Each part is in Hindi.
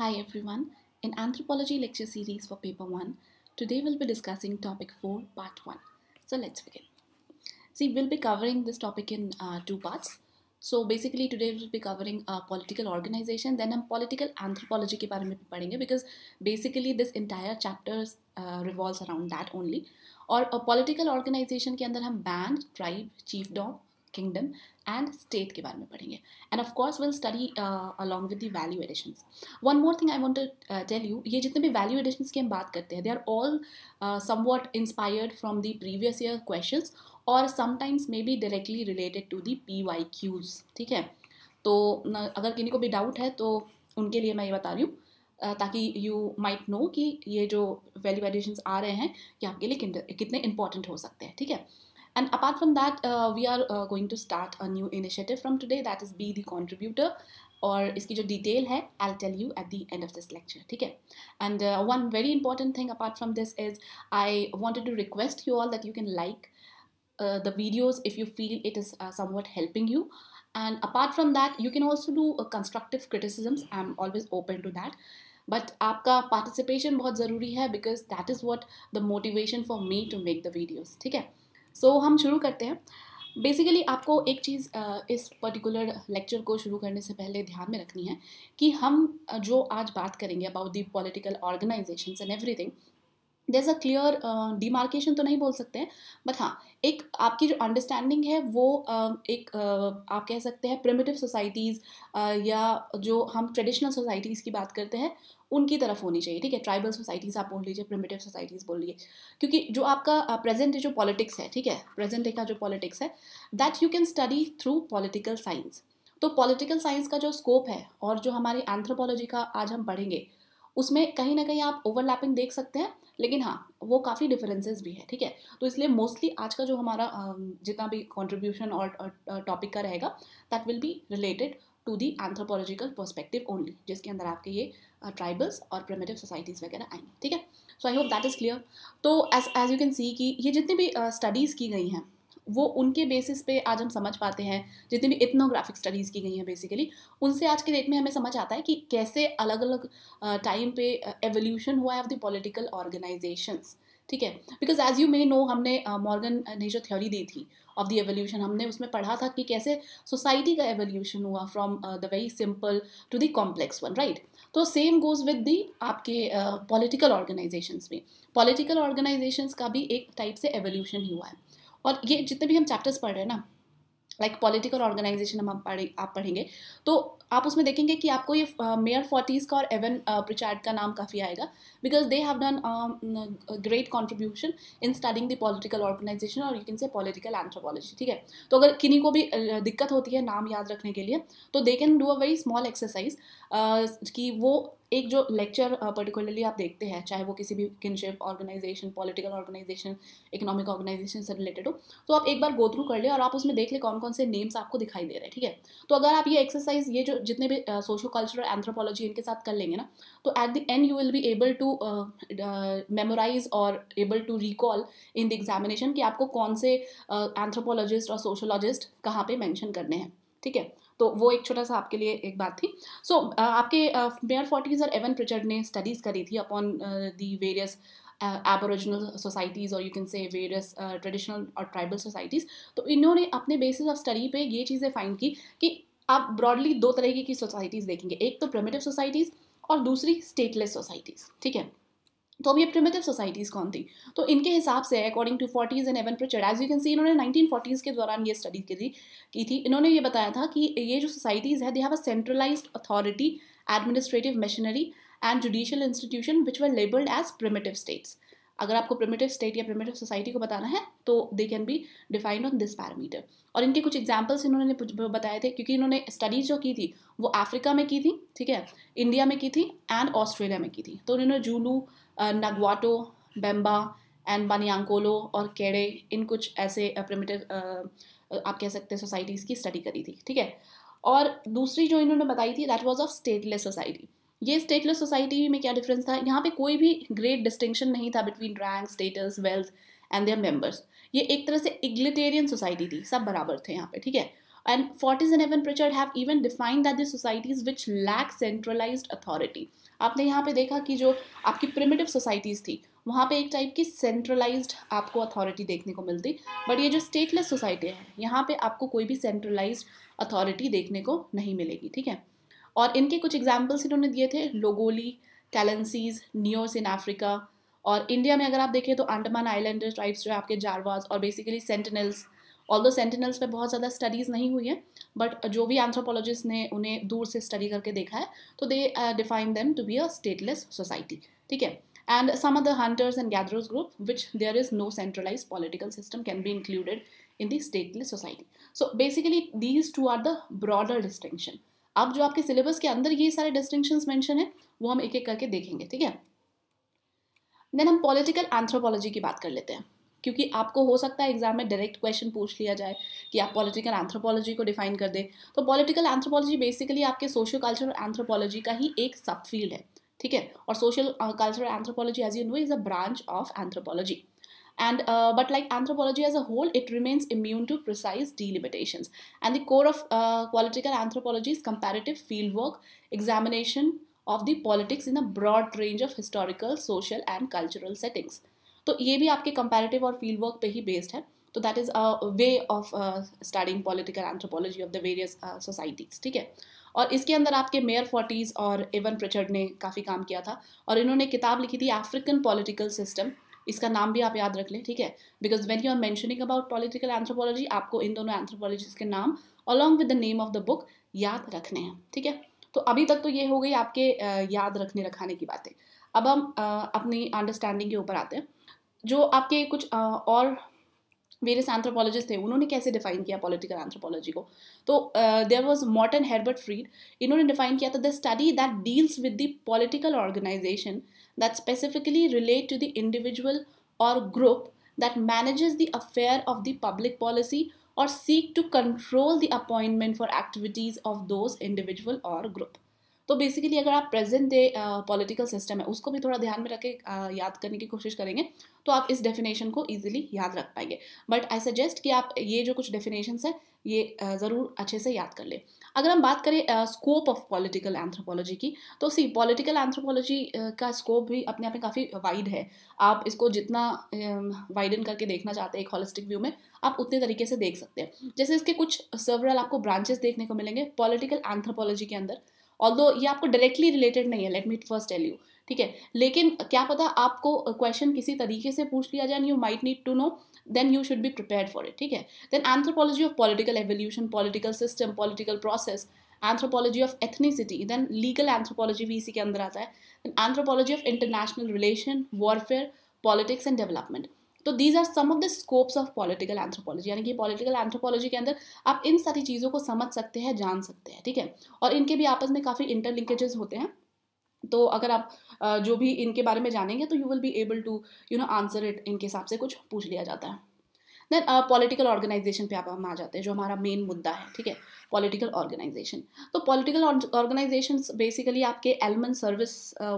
Hi everyone. In Anthropology lecture series for paper 1, today we'll be discussing topic 4 part 1. So let's begin. See, we'll be covering this topic in uh, two parts. So basically today we'll be covering uh, political organization then हम political anthropology के बारे में भी पढ़ेंगे because basically this entire chapter uh, revolves around that only. Or a political organization के अंदर हम band, tribe, chiefdom kingdom and state के बारे में पढ़ेंगे and of course will study along with the value addition one more thing I want to tell you ये जितने भी वैल्यू एडिशन की हम बात करते हैं they are all somewhat inspired from the previous year question और sometimes may be directly related to the P Y Qs ठीक है तो अगर किन्हीं को भी डाउट है तो उनके लिए मैं ये बता रही हूँ uh, ताकि यू माइट नो कि ये जो वैल्यू एडिशन आ रहे हैं कि आपके लिए कितने इंपॉर्टेंट हो सकते हैं ठीक है थीके? and apart from that uh, we are uh, going to start a new initiative from today that is be the contributor or iski detail hai i'll tell you at the end of this lecture okay and uh, one very important thing apart from this is i wanted to request you all that you can like the videos if you feel it is somewhat helping you and apart from that you can also do constructive criticisms i'm always open to that but aapka participation bahut zaruri hai because that is what the motivation for me to make the videos okay so so, हम शुरू करते हैं बेसिकली आपको एक चीज़ इस पर्टिकुलर लेक्चर को शुरू करने से पहले ध्यान में रखनी है कि हम जो आज बात करेंगे about the political organisation and everything जैसा क्लियर डिमार्केशन तो नहीं बोल सकते हैं बट हाँ एक आपकी जो अंडरस्टैंडिंग है वो uh, एक uh, आप कह सकते हैं प्रिमिटिव सोसाइटीज़ uh, या जो हम ट्रेडिशनल सोसाइटीज़ की बात करते हैं उनकी तरफ होनी चाहिए ठीक है ट्राइबल सोसाइटीज़ आप बोल लीजिए प्रिमेटिव सोसाइटीज़ बोल लीजिए क्योंकि जो आपका प्रेजेंट डे जो पॉलिटिक्स है ठीक है प्रेजेंट डे का जो पॉलिटिक्स है that you can study through political science तो पॉलिटिकल साइंस का जो स्कोप है और जो हमारी एंथ्रोपोलॉजी का आज हम पढ़ेंगे उसमें कहीं ना कहीं आप ओवरलैपिंग देख सकते हैं लेकिन हाँ वो काफ़ी डिफरेंसेस भी है ठीक है तो इसलिए मोस्टली आज का जो हमारा जितना भी कंट्रीब्यूशन और टॉपिक का रहेगा that will be related to the anthropological perspective only जिसके अंदर आपके ये ट्राइबल्स uh, और प्रमेटिव सोसाइटीज़ वगैरह आएंगे ठीक है so I hope that is clear तो as as you can see कि ये जितनी भी स्टडीज़ uh, की गई हैं वो उनके बेसिस पे आज हम समझ पाते हैं जितनी भी इथनोग्राफिक स्टडीज़ की गई हैं बेसिकली उनसे आज के डेट में हमें समझ आता है कि कैसे अलग अलग टाइम पे एवोल्यूशन uh, हुआ है ऑफ द पॉलिटिकल ऑर्गेनाइजेशंस ठीक है because as you may know हमने मॉर्गन नेचर थ्योरी दी थी ऑफ द एवोल्यूशन हमने उसमें पढ़ा था कि कैसे सोसाइटी का एवोल्यूशन हुआ from the very simple to the complex one right तो सेम गोज़ विद दी आपके पॉलिटिकल uh, ऑर्गेनाइजेशंस में पॉलिटिकल ऑर्गेनाइजेशंस का भी एक टाइप से एवोल्यूशन ही हुआ है और ये जितने भी हम चैप्टर्स पढ़ रहे हैं ना लाइक पॉलिटिकल ऑर्गेनाइजेशन हम आप पढ़ेंगे तो आप उसमें देखेंगे कि आपको ये मेयर फोर्टीज़ का और एवन प्रिचार्ड का नाम काफ़ी आएगा because they have done great contribution in studying the political organisation और you can say political anthropology ठीक है तो अगर किन्हीं को भी दिक्कत होती है नाम याद रखने के लिए तो they can do a very small exercise कि वो एक जो लेक्चर पर्टिकुलरली आप देखते हैं चाहे वो किसी भी kinship organisation political organisation economic organisation से रिलेटेड हो तो आप एक बार गो थ्रू कर ले और आप उसमें देख ले कौन कौन से नेम्स आपको दिखाई दे रहे हैं ठीक है तो अगर आप ये एक्सरसाइज ये जो जितने भी सोशो कल्चरल एंथ्रोपोलॉजी इनके साथ कर लेंगे ना तो at the end you will be able to memorise और able to recall in the examination कि आपको कौन से एंथ्रोपोलॉजिस्ट uh, और सोशोलॉजिस्ट कहाँ पर मैंशन करने हैं ठीक है तो वो एक छोटा सा आपके लिए एक बात थी सो so, uh, आपके मेयर फोर्टीज और एवन प्रिचर्ड ने स्टडीज़ करी थी upon the various aboriginal societies और you can say various traditional और ट्राइबल सोसाइटीज़ तो इन्होंने अपने बेसिस ऑफ स्टडी पे ये चीज़ें फाइंड की कि आप ब्रॉडली दो तरीके की सोसाइटीज़ देखेंगे एक तो प्रमेटिव सोसाइटीज़ और दूसरी स्टेटलेस सोसाइटीज़ ठीक है तो अब ये प्रिमेटिव सोसाइटीज़ कौन थी तो इनके हिसाब से according to Fortes and Evans Pritchard as you can see इन्होंने नाइनटीन फोर्टीज़ के दौरान ये स्टडी की थी की थी इन्होंने ये बताया था कि ये जो सोसाइटीज़ है they have a centralise authority administrative machinery and judicial institution which were labelled as primitive states अगर आपको प्रिमेटिव स्टेट या प्रिमेटिव सोसाइटी को बताना है तो they can be defined on this parameter और इनके कुछ एग्जाम्पल्स इन्होंने बताए थे क्योंकि इन्होंने स्टडीज जो की थी वो अफ्रीका में की थी ठीक है इंडिया में की थी एंड ऑस्ट्रेलिया में की थी तो इन्होंने जूलू नगवाटो बेम्बा एंड बनियांकोलो और केड़े इन कुछ ऐसे प्रिमिटिव uh, uh, uh, आप कह सकते हैं सोसाइटीज़ की स्टडी करी थी ठीक है और दूसरी जो इन्होंने बताई थी that was of stateless society ये स्टेटलेस सोसाइटी में क्या डिफरेंस था यहाँ पे कोई भी ग्रेट डिस्टिंक्शन नहीं था between rank status wealth and their members ये एक तरह से इग्लिटेरियन सोसाइटी थी सब बराबर थे यहाँ पे ठीक है And Fortis and Evan Pritchard have even defined that the societies which lack centralized authority. आपने यहाँ पे देखा कि जो आपकी प्रिमिटिव सोसाइटीज़ थी वहाँ पे एक टाइप की सेंट्रलाइज्ड आपको अथॉरिटी देखने को मिलती बट ये जो स्टेटलेस सोसाइटी है यहाँ पे आपको कोई भी सेंट्रलाइज्ड अथॉरिटी देखने को नहीं मिलेगी ठीक है और इनके कुछ एग्जाम्पल्स इन्होंने दिए थे लोगोली कैलेंसीज नियोस इन अफ्रीका और इंडिया में अगर आप देखें तो अंडमान आइलैंड ट्राइब्स जो है आपके जारवाज और basically Sentinels all the Sentinels पे बहुत ज़्यादा स्टडीज़ नहीं हुई है बट जो भी एंथ्रोपोलॉजिस्ट ने उन्हें दूर से स्टडी करके देखा है तो they define them to be a stateless society ठीक है and some of the hunters and gatherers group which there is no centralise political system can be included in the stateless society so basically these two are the broader distinction अब जो आपके सिलेबस के अंदर ये सारे डिस्टिंक्शन मैंशन है वो हम एक एक करके देखेंगे ठीक है देन हम पॉलिटिकल एंथ्रोपोलॉजी की बात कर लेते हैं क्योंकि आपको हो सकता है एग्जाम में डायरेक्ट क्वेश्चन पूछ लिया जाए कि आप पॉलिटिकल एंथ्रोपोलॉजी को डिफाइन कर दें तो पॉलिटिकल एंथ्रोपोलॉजी बेसिकली आपके सोशियो कल्चरल एंथ्रोपोलॉजी का ही एक सब फील्ड है ठीक है और social cultural anthropology as you know is a branch of anthropology and but like anthropology as a whole it remains immune to precise delimitation and the core of political anthropology is comparative field work examination of the politics in a broad range of historical social and cultural settings तो ये भी आपके कंपेरेटिव और फील्ड वर्क पे ही बेस्ड है तो that is a way of studying political anthropology of the various societies ठीक है और इसके अंदर आपके मेयर फोर्टीज़ और एवन प्रिचर्ड ने काफ़ी काम किया था और इन्होंने किताब लिखी थी अफ्रीकन पॉलिटिकल सिस्टम इसका नाम भी आप याद रख लें ठीक है because when you are mentioning about political anthropology आपको इन दोनों एंथ्रोपोलॉजी के नाम along with the name of the book याद रखने हैं ठीक है तो अभी तक तो ये हो गई आपके uh, याद रखने रखाने की बातें अब हम uh, अपनी अंडरस्टैंडिंग के ऊपर आते हैं जो आपके कुछ आ, और वेरियस एंथ्रोपोलॉजिस्ट थे उन्होंने कैसे डिफाइन किया पॉलिटिकल एंथ्रोपोलॉजी को तो there was Morton Herbert Fried इन्होंने डिफाइन किया था the study that deals with the political organisation that specifically relate to the individual और group that manages the affair of the public policy और seek to control the appointment for activities of those individual और ग्रुप तो बेसिकली अगर आप प्रेजेंट डे पॉलिटिकल सिस्टम है उसको भी थोड़ा ध्यान में रखें याद करने की कोशिश करेंगे तो आप इस डेफिनेशन को ईजिली याद रख पाएंगे बट आई सजेस्ट कि आप ये जो कुछ डेफिनेशन है ये ज़रूर अच्छे से याद कर लें अगर हम बात करें स्कोप ऑफ पॉलिटिकल एंथ्रोपोलॉजी की तो सी पॉलिटिकल एंथ्रोपोलॉजी का स्कोप भी अपने आप में काफ़ी वाइड है आप इसको जितना वाइडन uh, करके देखना चाहते हैं एक हॉलिस्टिक व्यू में आप उतने तरीके से देख सकते हैं जैसे इसके कुछ सर्वरल आपको ब्रांचेस देखने को मिलेंगे पॉलिटिकल एंथ्रोपोलॉजी के अंदर ऑल दो ये आपको डायरेक्टली रिलेटेड नहीं है let me first tell you ठीक है लेकिन क्या पता आपको क्वेश्चन किसी तरीके से पूछ लिया जाए you might need to know then you should be prepare for it ठीक है then anthropology of political evolution political system political process anthropology of ethnicity then legal anthropology भी इसी के अंदर आता है anthropology of international relation warfare politics and development तो these are some of the scopes of political anthropology यानी कि पॉलिटिकल एंथ्रोपोलॉजी के अंदर आप इन सारी चीज़ों को समझ सकते हैं जान सकते हैं ठीक है और इनके भी आपस में काफ़ी इंटरलिंकेजेस होते हैं तो अगर आप जो भी इनके बारे में जानेंगे तो you will be able to you know answer it इनके हिसाब से कुछ पूछ लिया जाता है देन पॉलिटिकल ऑर्गेनाइजेशन पे आप हम आ जाते हैं जो हमारा मेन मुद्दा है ठीक है पॉलिटिकल ऑर्गेनाइजेशन तो पॉलिटिकल ऑर्गेनाइजेशन बेसिकली आपके Elman Service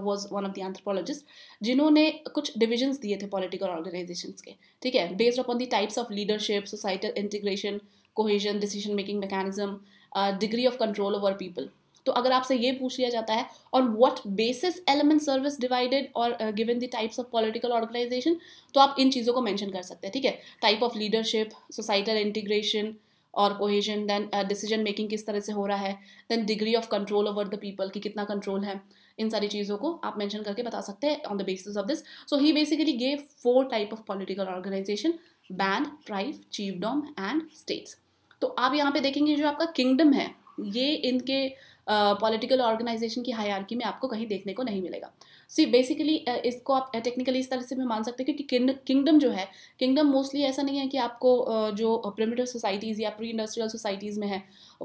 was one of the anthropologist जिन्होंने कुछ डिविजन्स दिए थे पॉलिटिकल ऑर्गेनाइजेशन के ठीक है based upon the types of leadership societal integration cohesion decision making mechanism degree of control over people तो अगर आपसे ये पूछ लिया जाता है on what basis Elman Service divided और given the types of political organisation तो आप इन चीज़ों को मैंशन कर सकते हैं ठीक है type of leadership societal integration और कोहेजन देन डिसीजन मेकिंग किस तरह से हो रहा है then degree of control over the people कि कितना कंट्रोल है इन सारी चीज़ों को आप मैंशन करके बता सकते हैं on the basis of this so he basically gave four type of political organisation band tribe chiefdom and states तो आप यहाँ पे देखेंगे जो आपका किंगडम है ये इनके पॉलिटिकल ऑर्गेनाइजेशन की हायरकी में आपको कहीं देखने को नहीं मिलेगा सी बेसिकली इसको आप टेक्निकली इस तरह से भी मान सकते हैं क्योंकि किंगडम जो है किंगडम मोस्टली ऐसा नहीं है कि आपको जो प्रिमिटिव सोसाइटीज़ या प्री इंडस्ट्रियल सोसाइटीज़ में है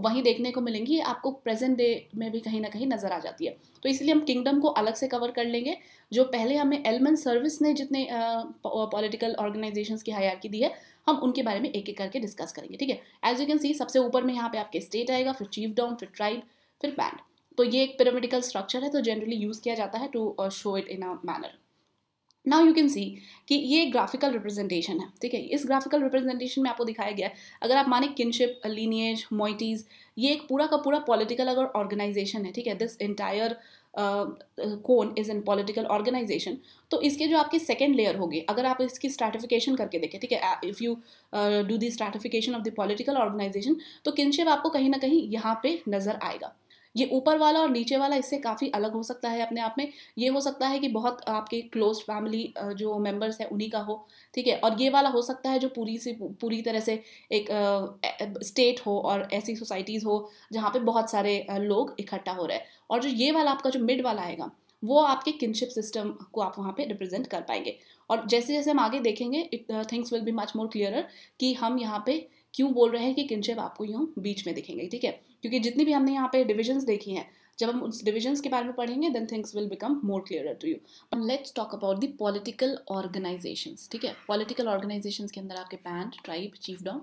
वहीं देखने को मिलेंगी आपको प्रेजेंट डे में भी कहीं ना कहीं नज़र आ जाती है तो इसलिए हम किंगडम को अलग से कवर कर लेंगे जो पहले हमें एलमन सर्विस ने जितने पॉलिटिकल ऑर्गेनाइजेशन की हायरकी दी है हम उनके बारे में एक एक करके डिस्कस करेंगे ठीक है एज यू कैन सी सबसे ऊपर में यहाँ पे आपके स्टेट आएगा फिर डाउन फिर ट्राइब फिर बैंड तो ये एक पिरामिडिकल स्ट्रक्चर है तो जनरली यूज़ किया जाता है to show it in a manner now you can see कि ये ग्राफिकल रिप्रेजेंटेशन है ठीक है इस ग्राफिकल रिप्रेजेंटेशन में आपको दिखाया गया है अगर आप माने किनशिप लीनियज मोइटीज़ ये एक पूरा का पूरा पॉलिटिकल अगर ऑर्गेनाइजेशन है ठीक है this entire cone is an political organisation तो इसके जो आपके सेकेंड लेयर होगी अगर आप इसकी स्ट्रेटिफिकेशन करके देखें ठीक है if you do the stratification of the political organisation तो किनशिप आपको कहीं ना कहीं यहाँ पे नज़र आएगा ये ऊपर वाला और नीचे वाला इससे काफ़ी अलग हो सकता है अपने आप में ये हो सकता है कि बहुत आपके क्लोज फैमिली जो मेम्बर्स हैं उन्हीं का हो ठीक है और ये वाला हो सकता है जो पूरी से पूरी तरह से एक स्टेट हो और ऐसी सोसाइटीज़ हो जहाँ पर बहुत सारे लोग इकट्ठा हो रहे हैं और जो ये वाला आपका जो मिड वाला आएगा वो आपके किनशिप सिस्टम को आप वहाँ पे रिप्रेजेंट कर पाएंगे और जैसे जैसे हम आगे देखेंगे it things will be much more clearer कि हम यहाँ पे क्यों बोल रहे हैं कि किनशिप आपको यूँ बीच में दिखेंगे ठीक है क्योंकि जितनी भी हमने यहाँ पे डिविजन्स देखी हैं जब हम उस डिविजन्स के बारे में पढ़ेंगे then things will become more clear to you let's talk about the political organisation ठीक है पॉलिटिकल ऑर्गेनाइजेशन के अंदर आपके बैंड ट्राइब डॉ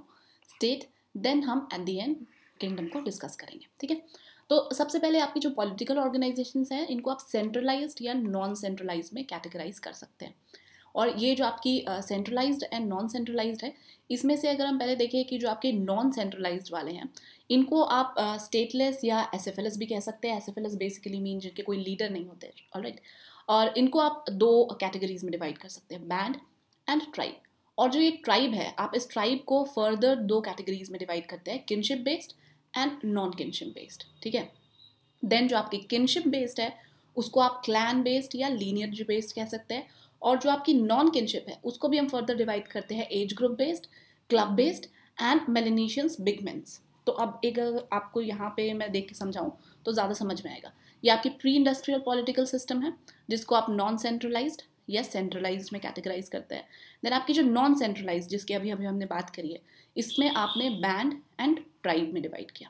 स्टेट देन हम एट दी एंड किंगडम को डिस्कस करेंगे ठीक है तो सबसे पहले आपकी जो पॉलिटिकल ऑर्गेनाइजेशन हैं इनको आप सेंट्रलाइज या नॉन सेंट्रलाइज में कैटेगराइज कर सकते हैं और ये जो आपकी सेंट्रलाइज्ड एंड नॉन सेंट्रलाइज्ड है इसमें से अगर हम पहले देखें कि जो आपके नॉन सेंट्रलाइज्ड वाले हैं इनको आप स्टेटलेस uh, या एस भी कह सकते हैं एस बेसिकली मीन जिनके कोई लीडर नहीं होते ऑल right? और इनको आप दो कैटेगरीज में डिवाइड कर सकते हैं बैंड एंड ट्राइब और जो ये ट्राइब है आप इस ट्राइब को फर्दर दो कैटेगरीज में डिवाइड करते हैं kinship based and non kinship based ठीक है देन जो आपकी किनशिप बेस्ड है उसको आप क्लैन बेस्ड या लीनियर बेस्ड कह सकते हैं और जो आपकी नॉन किनशिप है उसको भी हम फर्दर डिवाइड करते हैं age group based club based and Melanesians big mens तो अब एक आपको यहाँ पे मैं देख के समझाऊँ तो ज़्यादा समझ में आएगा ये आपकी प्री इंडस्ट्रियल पॉलिटिकल सिस्टम है जिसको आप नॉन सेंट्रलाइज या सेंट्रलाइज में कैटेगराइज करते हैं देन आपकी जो नॉन सेंट्रलाइज जिसकी अभी अभी हमने बात करी है इसमें आपने बैंड एंड ट्राइब में डिवाइड किया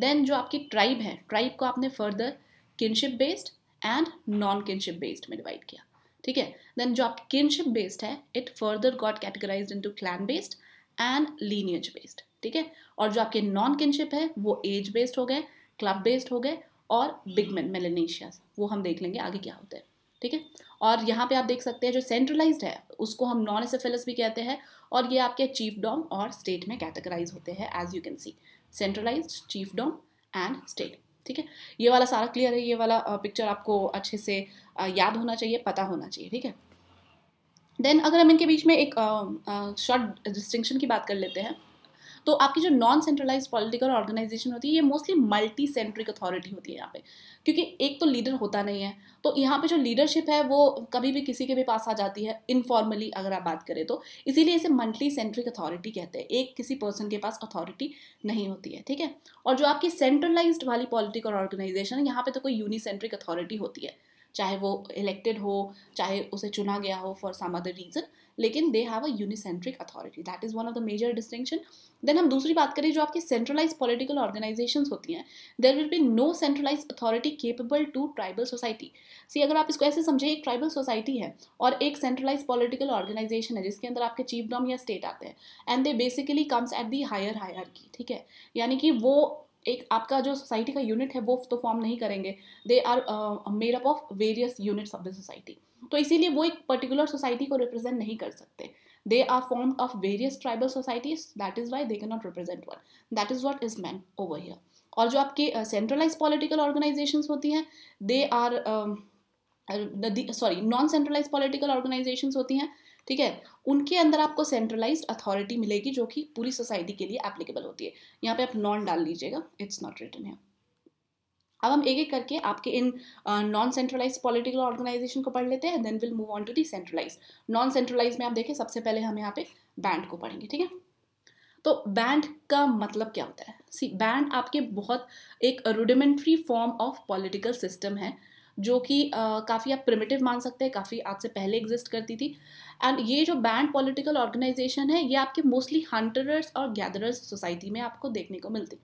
देन जो आपकी ट्राइब है ट्राइब को आपने further kinship based and non kinship based में डिवाइड किया ठीक है देन जो आपकी किनशिप बेस्ड है it further got categorise into clan based and lineage based ठीक है और जो आपके नॉन किनशिप है वो एज बेस्ड हो गए क्लब बेस्ड हो गए और बिगमेन मेलेनेशिया वो हम देख लेंगे आगे क्या होता है ठीक है और यहाँ पे आप देख सकते हैं जो सेंट्रलाइज्ड है उसको हम नॉन एसेफेलस भी कहते हैं और ये आपके चीफ डॉम और स्टेट में कैटेगराइज होते हैं as you can see centralise chiefdom and state ठीक है ये वाला सारा क्लियर है ये वाला पिक्चर आपको अच्छे से याद होना चाहिए पता होना चाहिए ठीक है देन अगर हम इनके बीच में एक शॉर्ट डिस्टिंक्शन की बात कर लेते हैं तो आपकी जो नॉन सेंट्रलाइज पॉलिटिकल ऑर्गेनाइजेशन होती है ये मोस्टली मल्टी सेंट्रिक अथॉरिटी होती है यहाँ पे क्योंकि एक तो लीडर होता नहीं है तो यहाँ पे जो लीडरशिप है वो कभी भी किसी के भी पास आ जाती है इनफॉर्मली अगर आप बात करें तो इसीलिए इसे मल्टी सेंट्रिक अथॉरिटी कहते हैं एक किसी पर्सन के पास अथॉरिटी नहीं होती है ठीक है और जो आपकी सेंट्रलाइज्ड वाली पॉलिटिकल ऑर्गेनाइजेशन यहाँ पे तो कोई यूनिसेंट्रिक अथॉरिटी होती है चाहे वो इलेक्टेड हो चाहे उसे चुना गया हो फॉर सम अदर रीज़न लेकिन they have a unicentric authority that is one of the major distinction then हम दूसरी बात करें जो आपकी सेंट्रलाइज पॉलिटिकल ऑर्गेनाइजेशन होती हैं there will be no centralise authority capable to tribal society see अगर आप इसको ऐसे समझें एक ट्राइबल सोसाइटी है और एक सेंट्रलाइज पॉलिटिकल ऑर्गेनाइजेशन है जिसके अंदर आपके चीफ डॉम या स्टेट आते हैं and they basically comes at the higher higher ठीक है यानी कि वो एक आपका जो सोसाइटी का यूनिट है वो तो फॉर्म नहीं करेंगे they are made up of various units of the society तो इसीलिए वो एक पर्टिकुलर सोसाइटी को रिप्रेजेंट नहीं कर सकते they are form of various tribal societies that is why they can not represent one that is what is mean over here और जो आपके सेंट्रलाइज पॉलिटिकल ऑर्गेनाइजेशन होती हैं they are sorry non centralise political organisation होती हैं ठीक है उनके अंदर आपको सेंट्रलाइज अथॉरिटी मिलेगी जो कि पूरी सोसाइटी के लिए एप्लीकेबल होती है यहाँ पे आप नॉन डाल लीजिएगा इट्स नॉट रिटर्न है अब हम एक एक करके आपके इन नॉन सेंट्रलाइज पॉलिटिकल ऑर्गेनाइजेशन को पढ़ लेते हैं then will move on to the centralise non centralise में आप देखें सबसे पहले हम यहाँ पे बैंड को पढ़ेंगे ठीक है तो बैंड का मतलब क्या होता है सी बैंड आपके बहुत एक rudimentary form of political system है जो कि काफ़ी आप प्रिमेटिव मान सकते हैं काफ़ी आज से पहले एग्जिस्ट करती थी एंड ये जो बैंड पॉलिटिकल ऑर्गेनाइजेशन है ये आपके मोस्टली हंटरर्स और गैदरर्स सोसाइटी में आपको देखने को मिलती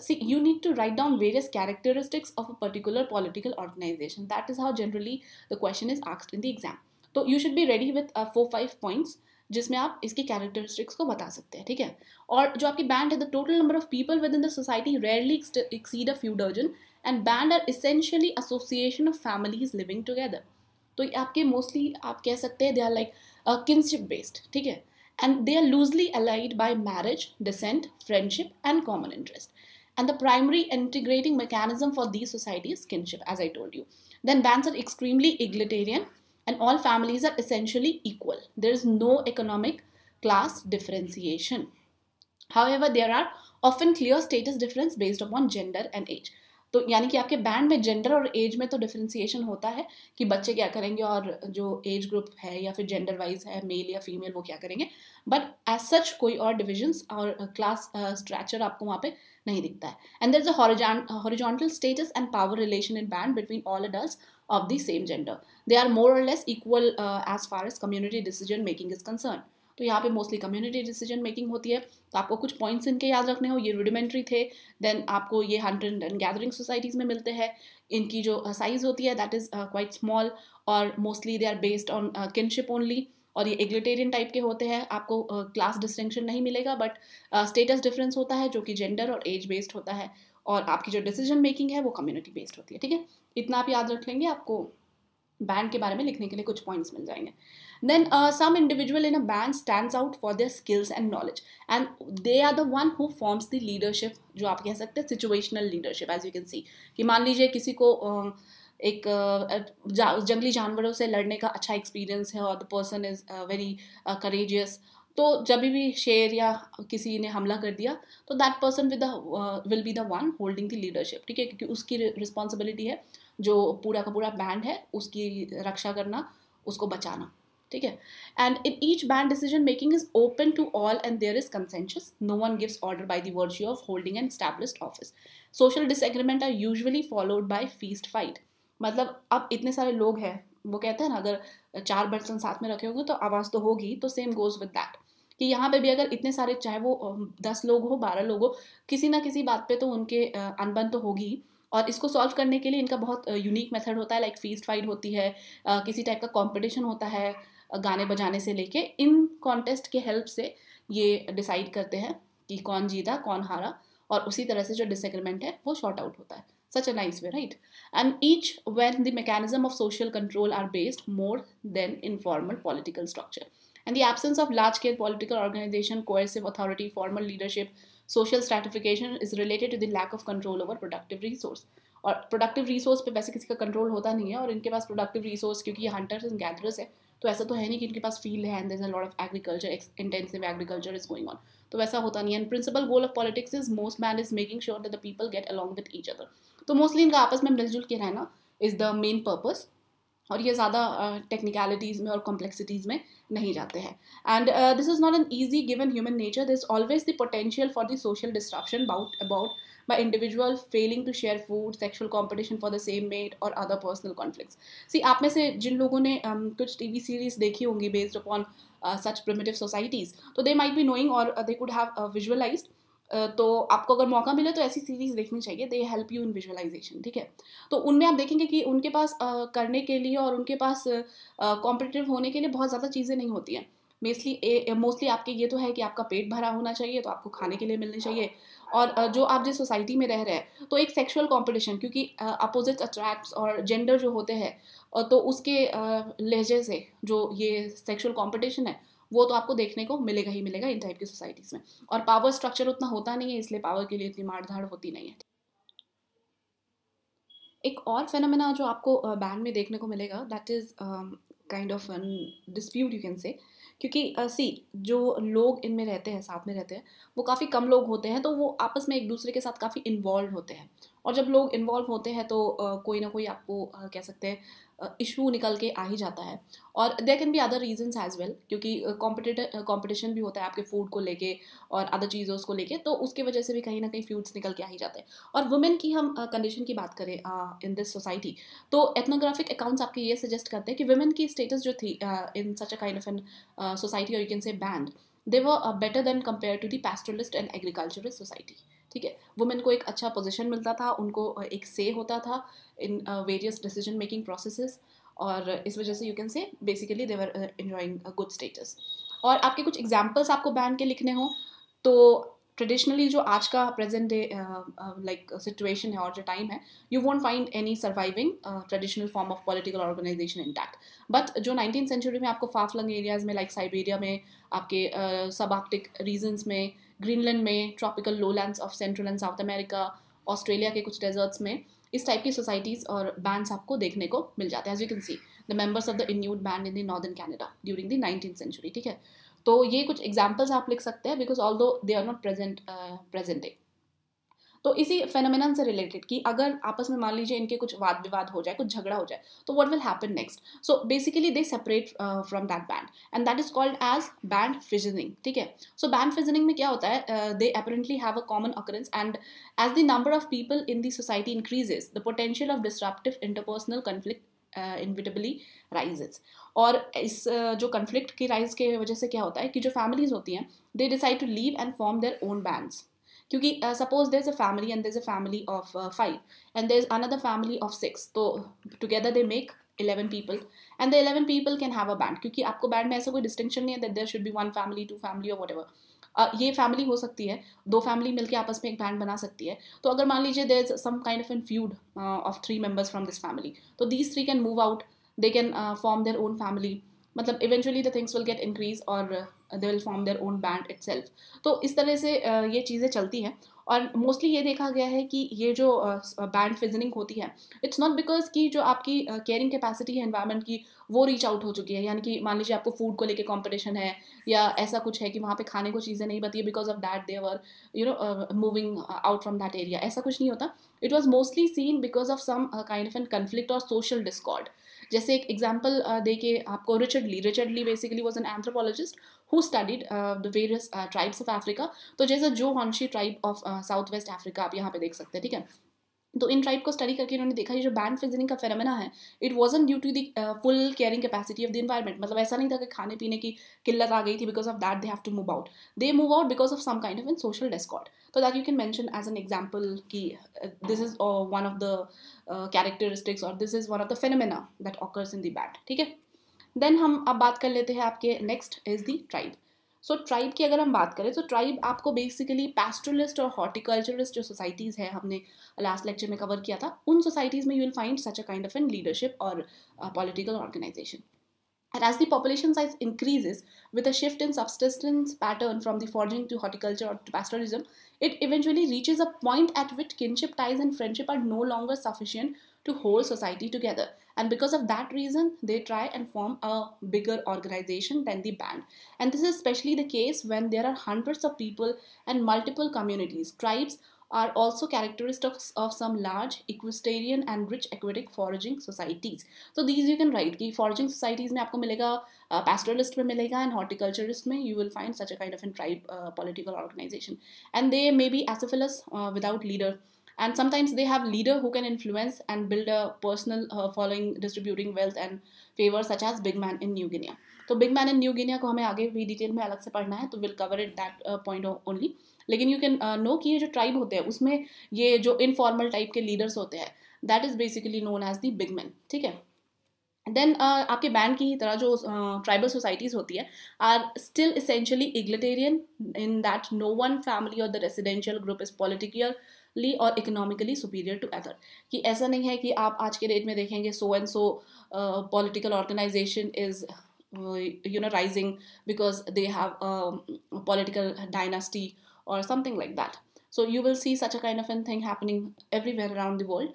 see you need to write down various characteristics of a particular political organisation that is how generally the question is asked in the exam तो you should be ready with four five points जिसमें आप इसकी कैरेक्टरिस्टिक्स को बता सकते हैं ठीक है और जो आपकी बैंड है the total number of people within the society rarely exceed a few dozen And bands are essentially association of families living together. So, आपके mostly, आप कह सकते हैं they are like kinship based, ठीक And they are loosely allied by marriage, descent, friendship, and common interest. And the primary integrating mechanism for these societies is kinship, as I told you. Then bands are extremely egalitarian and all families are essentially equal. There is no economic class differentiation. However, there are often clear status difference based upon gender and age. तो यानी कि आपके बैंड में जेंडर और एज में तो डिफ्रेंसीशन होता है कि बच्चे क्या करेंगे और जो एज ग्रुप है या फिर जेंडर वाइज है मेल या फीमेल वो क्या करेंगे बट एज सच कोई और डिविजन्स और क्लास uh, स्ट्रैचर uh, आपको वहाँ पे नहीं दिखता है and there is a status and power relation in band between all adult of the same gender they are more or less equal as far as community decision making is concern तो यहाँ पे मोस्टली कम्युनिटी डिसीजन मेकिंग होती है तो आपको कुछ पॉइंट्स इनके याद रखने हो ये रूडिमेंट्री थे देन आपको ये हंटेड एंड गैदरिंग सोसाइटीज़ में मिलते हैं इनकी जो साइज़ होती है दैट इज़ क्वाइट स्मॉल और mostly they are based on kinship only और ये एग्लिटेरियन टाइप के होते हैं आपको क्लास uh, डिस्टिंक्शन नहीं मिलेगा बट स्टेटस डिफरेंस होता है जो कि जेंडर और एज बेस्ड होता है और आपकी जो डिसीजन मेकिंग है वो कम्युनिटी बेस्ड होती है ठीक है इतना आप याद रख लेंगे आपको बैंड के बारे में लिखने के लिए कुछ पॉइंट्स मिल जाएंगे then some individual in a band stand out for their skills and knowledge and they are the one who forms the leadership जो आप कह सकते हैं situational leadership as you can see कि मान लीजिए किसी को um, uh, एक जा, जंगली जानवरों से लड़ने का अच्छा एक्सपीरियंस है और the person is very courageous तो जब भी शेर या किसी ने हमला कर दिया तो that person with will be the one holding the leadership ठीक है क्योंकि उसकी रिस्पॉन्सिबिलिटी है जो पूरा का पूरा बैंड है उसकी रक्षा करना उसको बचाना ठीक है and in each band decision making is open to all and there is consensus no one gives order by the virtue of holding an established office social disagreement are usually followed by feast fight मतलब अब इतने सारे लोग हैं वो कहते हैं ना अगर चार बर्तन साथ में रखे होंगे तो आवाज़ तो होगी तो सेम गोज़ विद दैट कि यहाँ पे भी अगर इतने सारे चाहे वो दस लोग हो बारह लोग हो किसी ना किसी बात पे तो उनके अनबन तो होगी ही और इसको सॉल्व करने के लिए इनका बहुत यूनिक मेथड होता है लाइक फीस फाइड होती है किसी टाइप का कंपटीशन होता है गाने बजाने से लेके इन कॉन्टेस्ट के हेल्प से ये डिसाइड करते हैं कि कौन जीता कौन हारा और उसी तरह से जो डिसग्रीमेंट है वो शॉर्ट आउट होता है such a nice way right and each when the mechanism of social control are based more than informal political structure and the absence of large scale political organization coercive authority formal leadership social stratification is related to the lack of control over productive resource और प्रोडक्टिव रिसोर्स पे वैसे किसी का कंट्रोल होता नहीं है और इनके पास प्रोडक्टिव रिसोर्स क्योंकि ये हंटर्स एंड गैदरर्स है तो ऐसा तो है नहीं कि इनके पास फील्ड है and lot of agriculture intensive agriculture is going on तो वैसा होता नहीं है principal goal of politics is most main is making sure that the people get along with each other तो मोस्टली इनका आपस में मिलजुल के रहना इज द मेन पर्पज और ये ज़्यादा टेक्निकलिटीज़ में और कॉम्प्लेक्सिटीज़ में नहीं जाते हैं and this is not an easy given human nature this always the potential for the social disruption about about by individual failing to share food sexual competition for the same mate और अदर पर्सनल कॉन्फ्लिक्स सी आप में से जिन लोगों ने um, कुछ वी सीरीज देखी होंगी based upon such primitive societies तो दे माइट बी नोइंग और दे कुड हैव विजुअलाइज्ड तो आपको अगर मौका मिले तो ऐसी सीरीज़ देखनी चाहिए they help you in visualisation ठीक है तो उनमें आप देखेंगे कि उनके पास करने के लिए और उनके पास कॉम्पिटेटिव होने के लिए बहुत ज़्यादा चीज़ें नहीं होती हैं मेस्टली मोस्टली आपके ये तो है कि आपका पेट भरा होना चाहिए तो आपको खाने के लिए मिलने चाहिए और जो आप जिस सोसाइटी में रह रहे हैं तो एक सेक्सुअल कंपटीशन क्योंकि अपोजिट अट्रैक्ट्स और जेंडर जो होते हैं तो उसके लहजे से जो ये सेक्सुअल कंपटीशन है वो तो आपको देखने को मिलेगा ही मिलेगा इन टाइप की सोसाइटीज़ में और पावर स्ट्रक्चर उतना होता नहीं है इसलिए पावर के लिए इतनी मार धाड़ होती नहीं है एक और फेनोमेना जो आपको बैंड में देखने को मिलेगा that is kind of dispute you can say क्योंकि सी uh, जो लोग इनमें रहते हैं साथ में रहते हैं वो काफ़ी कम लोग होते हैं तो वो आपस में एक दूसरे के साथ काफ़ी इन्वॉल्व होते हैं और जब लोग इन्वॉल्व होते हैं तो uh, कोई ना कोई आपको uh, कह सकते हैं इशू निकल के आ ही जाता है और देर कैन भी अदर रीजन्स एज वेल क्योंकि कॉम्पिटिटर कॉम्पिटिशन भी होता है आपके फूड को लेके और अदर चीज़ों को लेके तो उसकी वजह से भी कहीं ना कहीं फ्यूड्स निकल के आ ही जाते हैं और वुमेन की हम कंडीशन uh, की बात करें इन दिस सोसाइटी तो एथनोग्राफिक अकाउंट्स आपके ये सजेस्ट करते हैं कि वुमेन की स्टेटस जो थी in such a kind of an society और you can say band they were better than compare to the pastoralist and agricultural society ठीक है वुमेन को एक अच्छा पोजीशन मिलता था उनको एक से होता था in various decision making processes और इस वजह से you can say basically they were enjoying good status और आपके कुछ एग्जाम्पल्स आपको बैन के लिखने हों तो ट्रेडिशनली जो आज का प्रेजेंट डे लाइक सिचुएशन है और जो टाइम है you won't find any surviving traditional form of political organisation intact but जो नाइनटीन सेंचुरी में आपको फाफलंग एरियाज में लाइक like साइबेरिया में आपके सब आर्टिक रीजन्स में ग्रीनलैंड में tropical lowlands of Central and South America Australia के कुछ डेजर्ट्स में इस टाइप की सोसाइटीज़ और बैंड्स आपको देखने को मिल जाते हैं as you can see the members of the Inuit band in the northern Canada during the nineteen century ठीक है तो ये कुछ एग्जाम्पल्स आप लिख सकते हैं because although they are not present presenting तो इसी फेनोमिन से रिलेटेड कि अगर आपस में मान लीजिए इनके कुछ वाद विवाद हो जाए कुछ झगड़ा हो जाए तो what will happen next so basically they separate from that band and that is called as band fissioning ठीक है सो बैंड फिजनिंग में क्या होता है they apparently have a common occurrence and as the number of people in the society increases the potential of disruptive interpersonal conflict inevitably rises और इस uh, जो कन्फ्लिक्ट की राइज के वजह से क्या होता है कि जो फैमिलीज होती हैं they decide to leave and form their own bands क्योंकि suppose there is a family and there is a family of five and there is another family of six तो together they make eleven people and the eleven people can have a band क्योंकि आपको बैंड में ऐसा कोई डिस्टिंक्शन नहीं है that there should be one family to family और वट एवर ये फैमिली हो सकती है दो फैमिली मिलकर आपस में एक बैंड बना सकती है तो अगर मान लीजिए there is some kind of an feud of three members from this family तो these three can move out they can form their own family मतलब eventually the things will get increase और they will form their own band it तो इस तरह से ये चीज़ें चलती हैं और मोस्टली ये देखा गया है कि ये जो बैंड फिजनिंग होती है इट्स नॉट बिकॉज कि जो आपकी केयरिंग कैपेसिटी है इन्वायरमेंट की वो रीच आउट हो चुकी है यानी कि मान लीजिए आपको फूड को लेके कॉम्पिटिशन है या ऐसा कुछ है कि वहाँ पे खाने को चीज़ें नहीं बती है because of that they were you know moving out from that area ऐसा कुछ नहीं होता it was mostly seen because of some kind of an conflict और सोशल डिस्कॉर्ड जैसे एक एग्जाम्पल दे के आपको Richard Lee Richard Lee basically was an anthropologist who studied uh, the various uh, tribes of Africa. तो जैसे जो हॉन्शी tribe of south west Africa आप यहाँ पे देख सकते हैं ठीक है तो इन ट्राइब को स्टडी करके इन्होंने देखा ये जो बैंड फिजनिंग का फेरमेना है it wasn't due to the full carrying capacity of the environment मतलब ऐसा नहीं था कि खाने पीने की किल्लत आ गई थी because of that they have to move out they move out because of some kind of an social discord तो that you can mention as an example की this is one of the characteristics और this is one of the phenomena that occurs in the band ठीक है देन हम अब बात कर लेते हैं आपके next is the tribe so tribe की अगर हम बात करें तो ट्राइब आपको बेसिकली पेस्ट्रलिस्ट और हॉर्टिकल्चरिस्ट जो सोसाइटीज़ है हमने लास्ट लेक्चर में कवर किया था उन सोसाइटीज़ में you will find such a kind of an leadership और political organization And as the population size increases, with a shift in subsistence pattern from the foraging to horticulture or to pastoralism, it eventually reaches a point at which kinship ties and friendship are no longer sufficient to hold society together. and because of that reason they try and form a bigger organization than the band and this is especially the case when there are hundreds of people and multiple communities tribes are also characteristics of some large equestrian and rich aquatic foraging societies. So these you can write कि foraging societies में आपको मिलेगा uh, pastoralist में मिलेगा and horticulturist में you will find such a kind of a tribe uh, political organization and they may be acephalous uh, without leader and sometimes they have leader who can influence and build a personal uh, following distributing wealth and favor such as big man in new guinea तो big man in New Guinea को हमें आगे भी डिटेल में अलग से पढ़ना है तो will cover it that point only लेकिन यू कैन नो कि ये जो ट्राइब होते हैं उसमें ये जो इनफॉर्मल टाइप के लीडर्स होते हैं that is basically known as the big man ठीक है देन uh, आपके बैंड की ही तरह जो ट्राइबल uh, सोसाइटीज़ होती है are still essentially egalitarian in that no one family और the residential group is politically और इकोनॉमिकली सुपीरियर टू अदर कि ऐसा नहीं है कि आप आज के डेट में देखेंगे so and so political organization is you know rising because they have political dynasty और something like that so you will see such a kind of an thing happening everywhere around the world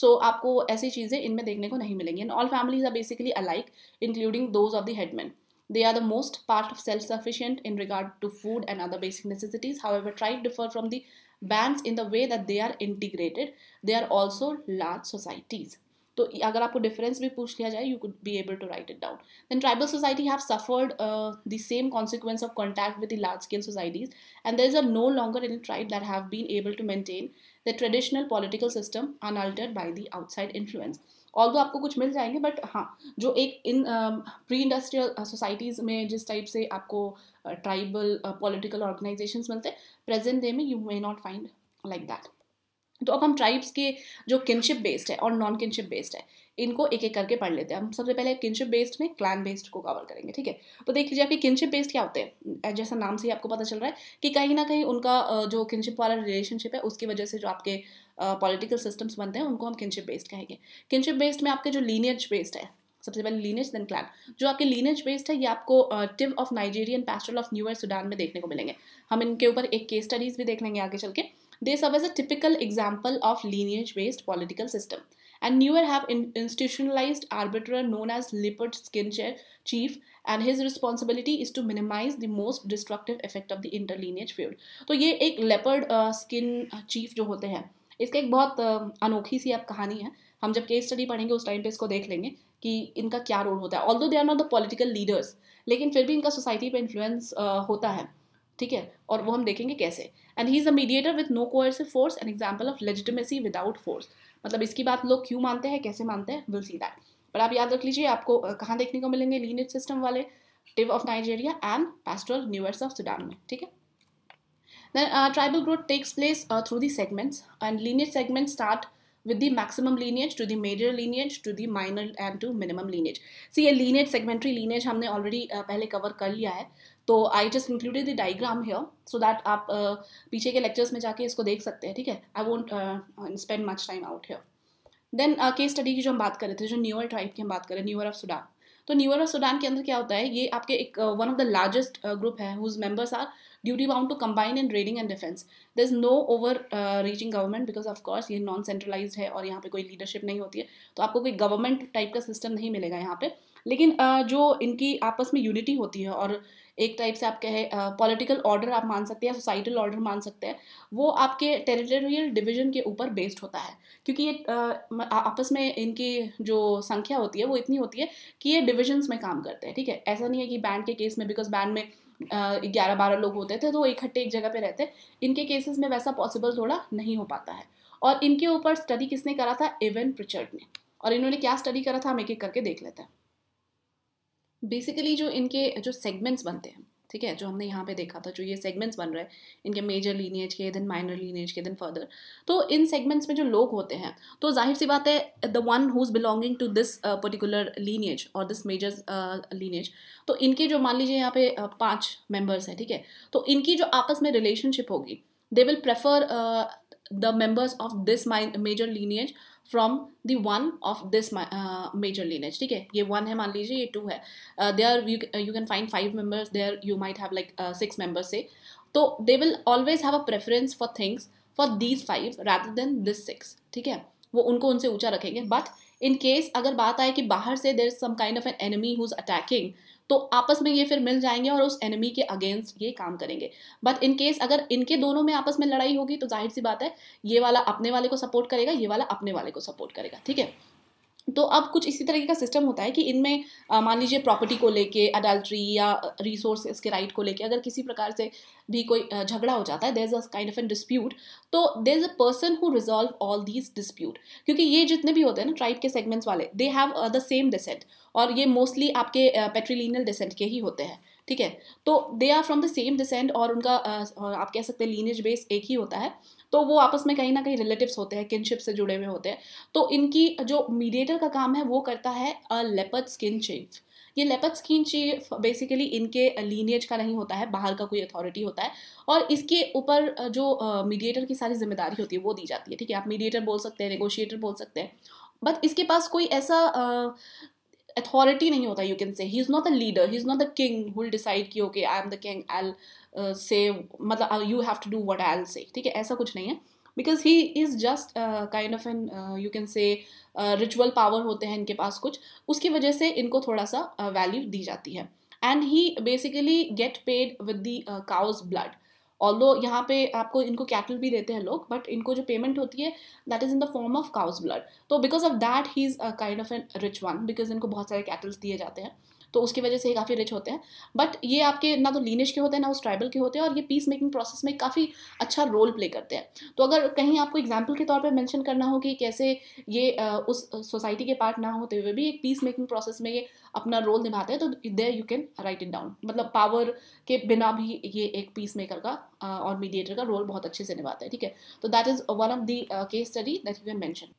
so आपको ऐसी चीज़ें इनमें देखने को नहीं मिलेंगी and all families are basically alike including those of the headman they are the most part of self sufficient in regard to food and other basic necessities however tribes differ from the bands in the way that they are integrated they are also large societies तो अगर आपको डिफरेंस भी पूछ लिया जाए you could be able to write it down then tribal society have suffered the same consequence of contact with the large scale societies and there is a no longer any tribe that have been able to maintain the traditional political system unaltered by the outside influence all आपको कुछ मिल जाएंगे बट हाँ जो एक इन प्री इंडस्ट्रियल सोसाइटीज़ में जिस टाइप से आपको ट्राइबल पॉलिटिकल ऑर्गेनाइजेशंस मिलते हैं प्रेजेंट डे में you may not find like that तो अब हम ट्राइब्स के जो किनशिप बेस्ड है और नॉन किनशिप बेस्ड है इनको एक एक करके पढ़ लेते हैं हम सबसे पहले किनशिप बेस्ड में क्लैन बेस्ड को कवर करेंगे ठीक है तो देख लीजिए आपके किनशिप बेस्ड क्या होते हैं जैसा नाम से ही आपको पता चल रहा है कि कहीं ना कहीं उनका जो किनशिप वाला रिलेशनशिप है उसकी वजह से जो आपके पॉलिटिकल सिस्टम्स बनते हैं उनको हम किनशिप बेस्ड कहेंगे किनशिप बेस्ड में आपके जो लीनियज बेस्ड है सबसे पहले लीनेज देन क्लैन जो आपके लीनेज बेस्ड है ये आपको टिव ऑफ नाइजीरियन पैस्टल ऑफ न्यू सुडान में देखने को मिलेंगे हम इनके ऊपर एक केस स्टडीज भी देख लेंगे आगे चल के they serve as a typical example of lineage based political system and Nuer have institutionalize arbiter known as leopard skin chair chief and his responsibility is to minimize the most destructive effect of the interlineage feud तो ये एक लेपर्ड स्किन चीफ जो होते हैं इसका एक बहुत अनोखी सी अब कहानी है हम जब केस स्टडी पढ़ेंगे उस टाइम पे इसको देख लेंगे कि इनका क्या रोल होता है although they are not the political leaders लेकिन फिर भी इनका सोसाइटी पे इन्फ्लुएंस होता है ठीक है और वो हम देखेंगे कैसे and he is a mediator with no coercive force an example of legitimacy without force मतलब इसकी बात लोग क्यों मानते हैं कैसे मानते हैं विल सी दैट पर आप याद रख लीजिए आपको कहाँ देखने को मिलेंगे लीनिट सिस्टम वाले Tiv of Nigeria and pastoral Nuers of Sudan में ठीक है Then uh, tribal growth takes place uh, through the segments, and lineage segments start with the maximum lineage to the major lineage to the minor and to minimum lineage. See, a lineage segmentary lineage humne already uh, pehle cover कर लिया है तो I just included the diagram here so that आप uh, पीछे के लेक्चर्स में जाके इसको देख सकते हैं ठीक है I won't spend much time out here then case study की जो हम बात कर रहे थे जो न्यूअर ट्राइब की हम बात करें न्यूअर ऑफ सुडान तो न्यूअर ऑफ सुडान के अंदर क्या होता है ये आपके एक one of the largest group है whose members are duty bound to combine in raiding and defence there is no overreaching government because of course ये नॉन सेंट्रलाइज है और यहाँ पे कोई लीडरशिप नहीं होती है तो आपको कोई गवर्नमेंट टाइप का सिस्टम नहीं मिलेगा यहाँ पे लेकिन uh, जो इनकी आपस में यूनिटी होती है और एक टाइप से आप कहे पॉलिटिकल ऑर्डर आप मान सकते हैं सोसाइटल ऑर्डर मान सकते हैं वो आपके टेरिटोरियल डिवीजन के ऊपर बेस्ड होता है क्योंकि ये uh, आपस में इनकी जो संख्या होती है वो इतनी होती है कि ये डिविजन्स में काम करते हैं ठीक है ऐसा नहीं है कि बैंड के केस में बिकॉज बैंड में ग्यारह बारह लोग होते थे तो वो इकट्ठे एक जगह पे रहते इनके केसेस में वैसा पॉसिबल थोड़ा नहीं हो पाता है और इनके ऊपर स्टडी किसने करा था एवन प्रिचर्ड ने और इन्होंने क्या स्टडी करा था हम एक एक करके देख लेते हैं बेसिकली जो इनके जो सेगमेंट्स बनते हैं ठीक है जो हमने यहाँ पे देखा था जो ये सेगमेंट्स बन रहे हैं इनके मेजर लीनेज के देन माइनर लीनेज के देन फर्दर तो इन सेगमेंट्स में जो लोग होते हैं तो जाहिर सी बात है the one who is belonging to this particular lineage और दिस मेजर लीनेज तो इनके जो मान लीजिए यहाँ पे uh, पाँच मेम्बर्स हैं ठीक है तो इनकी जो आपस में रिलेशनशिप होगी they will prefer the members of this my major lineage from the one of this major lineage ठीक है ये वन है मान लीजिए ये टू है दे are you can find five members or you might have like six members से तो they will always have a preference for things for these five rather than this six ठीक है वो उनको उनसे ऊंचा रखेंगे बट इन केस अगर बात आए कि बाहर से there is some kind of an enemy who is attacking तो आपस में ये फिर मिल जाएंगे और उस एनिमी के अगेंस्ट ये काम करेंगे बट इन केस अगर इनके दोनों में आपस में लड़ाई होगी तो जाहिर सी बात है ये वाला अपने वाले को सपोर्ट करेगा ये वाला अपने वाले को सपोर्ट करेगा ठीक है तो अब कुछ इसी तरीके का सिस्टम होता है कि इनमें मान लीजिए प्रॉपर्टी को लेके अडल्ट्री या रिसोर्स के राइट को लेके अगर किसी प्रकार से भी कोई झगड़ा हो जाता है there is a kind of an dispute तो there is a person who resolve all these dispute क्योंकि ये जितने भी होते हैं ना ट्राइब के सेगमेंट्स वाले they have the same descent और ये मोस्टली आपके पेट्रीलिनियल डिसेंट के ही होते हैं ठीक है तो they are from the same descent और उनका आप कह सकते हैं लीनेज बेस एक ही होता है तो वो आपस में कहीं ना कहीं रिलेटिव्स होते हैं किनशिप से जुड़े हुए होते हैं तो इनकी जो मीडिएटर का काम है वो करता है अ लेपर्ड स्किन चीफ ये लेपर्ड स्किन चीफ बेसिकली इनके लीनियज का नहीं होता है बाहर का कोई अथॉरिटी होता है और इसके ऊपर जो मीडिएटर की सारी जिम्मेदारी होती है वो दी जाती है ठीक है आप मीडिएटर बोल सकते हैं नेगोशिएटर बोल सकते हैं बट इसके पास कोई ऐसा अथॉरिटी नहीं होता you can say he is not a leader he is not the king who decide कि okay I am the king I say मतलब you have to do what I say ठीक है ऐसा कुछ नहीं है because he is just kind of an you can say ritual power होते हैं इनके पास कुछ उसकी वजह से इनको थोड़ा सा वैल्यू uh, दी जाती है and he basically get paid with the cows blood although यहाँ पे आपको इनको कैटल भी देते हैं लोग बट इनको जो पेमेंट होती है that is in the form of cows blood तो because of that he is a kind of an rich one because इनको बहुत सारे कैटल्स दिए जाते हैं तो उसकी वजह से ही काफ़ी रिच होते हैं बट ये आपके ना तो लीनेज के होते हैं ना उस ट्राइबल के होते हैं और ये पीस मेकिंग प्रोसेस में काफ़ी अच्छा रोल प्ले करते हैं तो अगर कहीं आपको एग्जाम्पल के तौर पर मैंशन करना हो कि कैसे ये उस सोसाइटी के पार्ट ना होते हुए भी एक पीस मेकिंग प्रोसेस में ये अपना रोल निभाते हैं तो there you can write it down मतलब पावर के बिना भी ये एक पीस मेकर का और मीडिएटर का रोल बहुत अच्छे से निभाता है ठीक है तो that is one of the case study that you can mention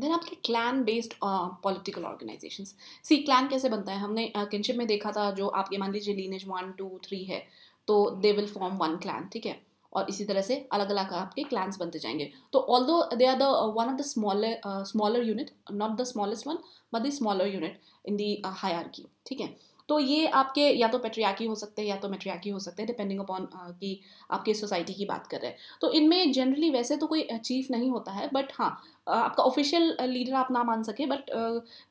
then आपके clan based political organization see clan कैसे बनता है हमने किनशिप uh, में देखा था जो आपके मान लीजिए लीनेज वन टू थ्री है तो they will form one clan ठीक है और इसी तरह से अलग अलग आपके क्लैंस बनते जाएंगे तो although they are the one of the smaller smaller unit not the smallest one but the smaller unit in the higher ठीक है तो ये आपके या तो पेट्रियाकी हो सकते हैं या तो मेट्रियाकी हो सकते हैं डिपेंडिंग अपॉन uh, कि आपकी सोसाइटी की बात कर रहे हैं तो इनमें जनरली वैसे तो कोई चीफ uh, नहीं होता है बट हाँ uh, आपका ऑफिशियल लीडर आप ना मान सके बट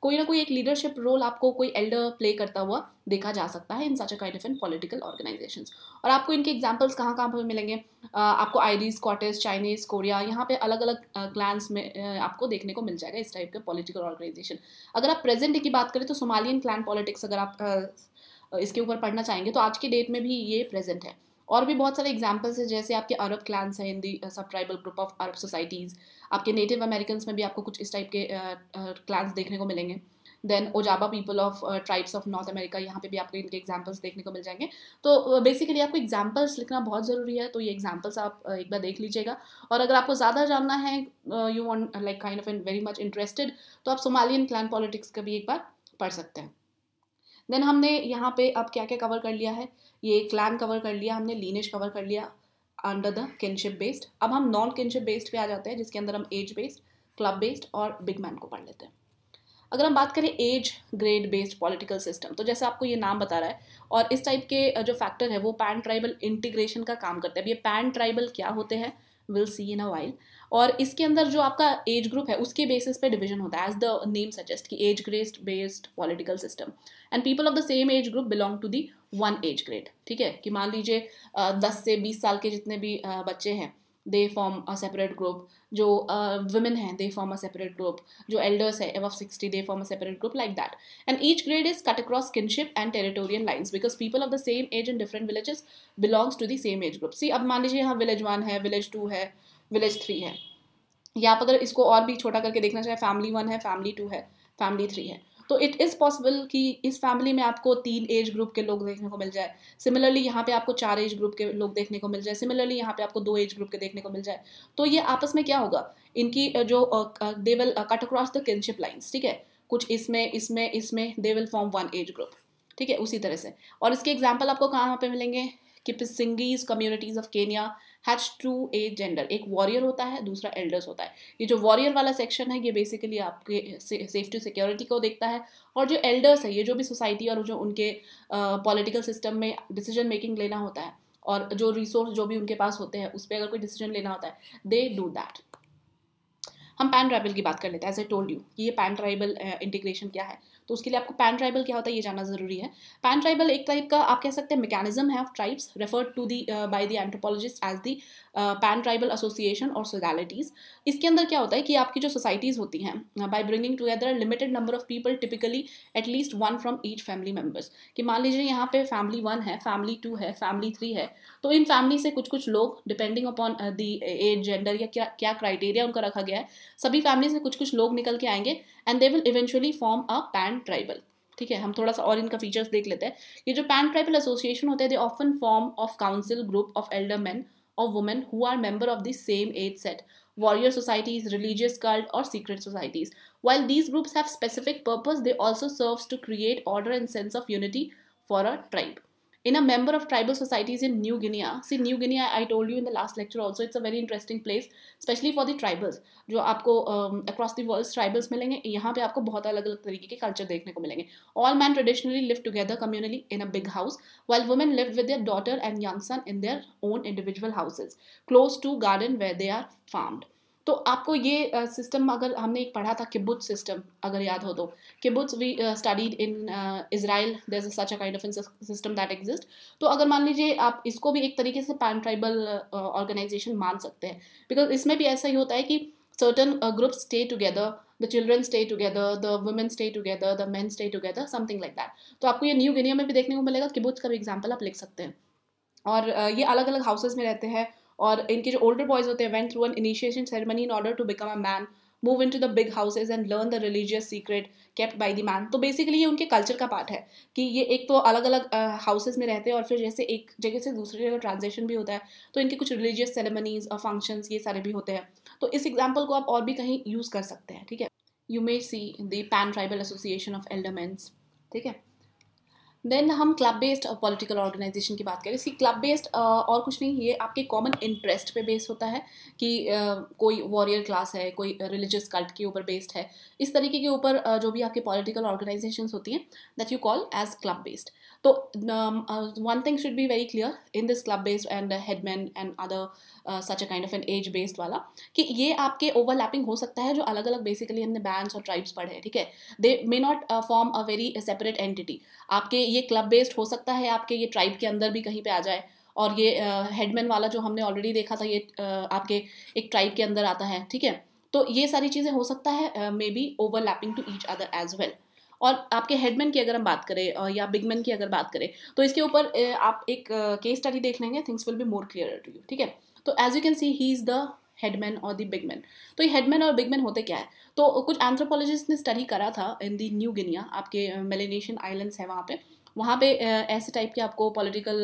कोई ना कोई एक लीडरशिप रोल आपको कोई एल्डर प्ले करता हुआ देखा जा सकता है in such kind of in political organisation और आपको इनके एग्जाम्पल्स कहाँ कहाँ पर मिलेंगे आपको आयरिस स्कॉटिश चाइनीज कोरिया यहाँ पे अलग अलग क्लान्स में आपको देखने को मिल जाएगा इस टाइप के पॉलिटिकल ऑर्गेनाइजेशन अगर आप प्रेजेंट की बात करें तो सोमालियन क्लान पॉलिटिक्स अगर आप इसके ऊपर पढ़ना चाहेंगे तो आज की डेट में भी ये प्रेजेंट है और भी बहुत सारे एग्जाम्पल्स हैं जैसे आपके अरब क्लान्स हैं हिंदी सब tribal group of Arab societies आपके नेटिव अमेरिकन में भी आपको कुछ इस टाइप के क्लान्स देखने को मिलेंगे then Ojibwa people of tribes of North America यहाँ पे भी आपको इनके एग्जाम्पल्स देखने को मिल जाएंगे तो बेसिकली uh, आपको एग्जाम्पल्स लिखना बहुत ज़रूरी है तो ये एग्जाम्पल्स आप uh, एक बार देख लीजिएगा और अगर आपको ज़्यादा जानना है you want like kind of an very much interested तो आप सोमालियन क्लैन पॉलिटिक्स का भी एक बार पढ़ सकते हैं देन हमने यहाँ पे अब क्या क्या कवर कर लिया है ये क्लैन कवर कर लिया हमने लीनेज कवर कर लिया अंडर द किनशिप बेस्ड अब हम नॉन किनशिप बेस्ड पे आ जाते हैं जिसके अंदर हम एज बेस्ड क्लब बेस्ड और बिग मैन को पढ़ लेते हैं अगर हम बात करें age grade based political system तो जैसे आपको ये नाम बता रहा है और इस टाइप के जो फैक्टर है वो पैन ट्राइबल इंटीग्रेशन का काम करते हैं अब ये पैन ट्राइबल क्या होते हैं will see in a while और इसके अंदर जो आपका एज ग्रुप है उसके बेसिस पे डिवीजन होता है एज द नेम सजेस्ट कि age grade based political system and people of the same age group belong to the one age grade ठीक है कि मान लीजिए दस से बीस साल के जितने भी बच्चे हैं they form a separate group जो वुमेन uh, हैं they form a separate group जो एल्डर्स है above of sixty they form a separate group like that and each grade is cut across kinship and territorial lines because people of the same age in different villages belongs to the same age group see अब मान लीजिए यहाँ विलेज वन है विलेज टू है विलेज थ्री है या आप अगर इसको और भी छोटा करके देखना चाहें फैमिली वन है फैमिली टू है फैमिली थ्री है तो इट इज़ पॉसिबल कि इस फैमिली में आपको तीन एज ग्रुप के लोग देखने को मिल जाए सिमिलरली यहाँ पे आपको चार एज ग्रुप के लोग देखने को मिल जाए सिमिलरली यहाँ पे आपको दो एज ग्रुप के देखने को मिल जाए तो ये आपस में क्या होगा इनकी जो they will cut across the kinship lines ठीक है कुछ इसमें इसमें इसमें they will form one age group ठीक है उसी तरह से और इसके एग्जाम्पल आपको कहाँ पे मिलेंगे कि पिसिंगीज communities of Kenya has to a gender एक वॉरियर होता है दूसरा एल्डर्स होता है ये जो वॉरियर वाला सेक्शन है ये बेसिकली आपके सेफ्टी सिक्योरिटी को देखता है और जो एल्डर्स है ये जो भी सोसाइटी और जो उनके पॉलिटिकल सिस्टम में डिसीजन मेकिंग लेना होता है और जो रिसोर्स जो भी उनके पास होते हैं उस पर अगर कोई डिसीजन लेना होता है दे डू दैट हम पैन ट्राइबल की बात कर लेते हैं एज ए टोल्ड यू कि ये पैन ट्राइबल इंटीग्रेशन क्या है तो उसके लिए आपको पैन ट्राइबल क्या होता है ये जानना जरूरी है पैन ट्राइबल एक टाइप का आप कह सकते हैं मैकेनिज्म है of tribes referred to the by the anthropologist as the pan tribal association और सोसालिटीज़ इसके अंदर क्या होता है कि आपकी जो सोसाइटीज़ होती हैं by bringing together limited number of people typically at least one from each family members कि मान लीजिए यहाँ पे फैमिली वन है फैमिली टू है फैमिली थ्री है तो इन फैमिली से कुछ कुछ लोग depending upon the age gender या क्या क्या क्राइटेरिया उनका रखा गया है सभी फैमिली से कुछ कुछ लोग निकल के आएंगे and they will eventually form a pan tribal ठीक है हम थोड़ा सा और इनका फीचर्स देख लेते हैं ये जो पैन ट्राइबल एसोसिएशन होते हैं they often form of council group of elder man of women who are member of the same age set warrior societies religious cult और secret societies while these groups have specific purpose they also serves to create order and sense of unity for a tribe in a member of tribal societies in New Guinea. See, New Guinea, I told you in the last lecture also, it's a very interesting place, especially for the tribals. जो आपको अक्रॉस द वर्ल्ड ट्राइबल्स मिलेंगे यहाँ पे आपको बहुत अलग अलग तरीके के कल्चर देखने को मिलेंगे all man traditionally live together communally in a big house while women live with their daughter and young son in their own individual houses close to garden where they are farmed तो आपको ये सिस्टम uh, अगर हमने एक पढ़ा था किबुत सिस्टम अगर याद हो तो kibbutz we studied in Israel there such a kind of system that exist तो अगर मान लीजिए आप इसको भी एक तरीके से पैन ट्राइबल ऑर्गेनाइजेशन मान सकते हैं बिकॉज इसमें भी ऐसा ही होता है कि certain group stay together the children stay together the women stay together the man stay together something like that तो आपको ये न्यू गिनिया में भी देखने को मिलेगा किबुच का भी एग्जाम्पल आप लिख सकते हैं और uh, ये अलग अलग हाउसेज में रहते हैं और इनके जो ओल्डर बॉयज होते हैं went through an initiation ceremony in order to become a man move in to the big houses and learn the religious secret kept by the man तो बेसिकली ये उनके कल्चर का पार्ट है कि ये एक तो अलग अलग हाउसेज में रहते हैं और फिर जैसे एक जगह से दूसरी जगह ट्रांजेक्शन भी होता है तो इनके कुछ रिलीजियस सेरेमनीज और फंक्शंस ये सारे भी होते हैं तो इस एग्जाम्पल को आप और भी कहीं यूज़ कर सकते हैं ठीक है you may see than pan tribal association of eldermen's ठीक है देन हम क्लब बेस्ड पॉलिटिकल ऑर्गेनाइजेशन की बात करें सी क्लब बेस्ड और कुछ नहीं ये आपके कॉमन इंटरेस्ट पे बेस्ड होता है कि uh, कोई वॉरियर क्लास है कोई रिलीजियस कल्ट के ऊपर बेस्ड है इस तरीके के ऊपर uh, जो भी आपके पॉलिटिकल ऑर्गेनाइजेशन होती हैं that you call age club based तो one thing should be very clear in this club based and headman and other such a kind of an age based वाला कि ये आपके ओवरलैपिंग हो सकता है जो अलग अलग बेसिकली हमने बैंड्स और ट्राइब्स पढ़े हैं ठीक है they may not form a very separate entity आपके ये क्लब बेस्ड हो सकता है आपके ये ट्राइब के अंदर भी कहीं पर आ जाए और ये हेडमैन uh, वाला जो हमने ऑलरेडी देखा था ये uh, आपके एक ट्राइब के अंदर आता है ठीक है तो ये सारी चीज़ें हो सकता है may be overlapping to each other as well और आपके हेडमैन की अगर हम बात करें uh, या बिगमैन की अगर बात करें तो इसके ऊपर uh, आप एक केस uh, स्टडी देख लेंगे things will be more clear to you ठीक है तो as you can see he is the headman और द बिग मैन तो ये हेडमैन और बिग मैन होते क्या है तो कुछ एंथ्रोपोलॉजिस्ट ने स्टडी करा था इन दी न्यू गिनिया आपके मेलेनेशियन आइलैंड्स हैं वहाँ पे वहाँ पे uh, ऐसे टाइप के आपको पॉलिटिकल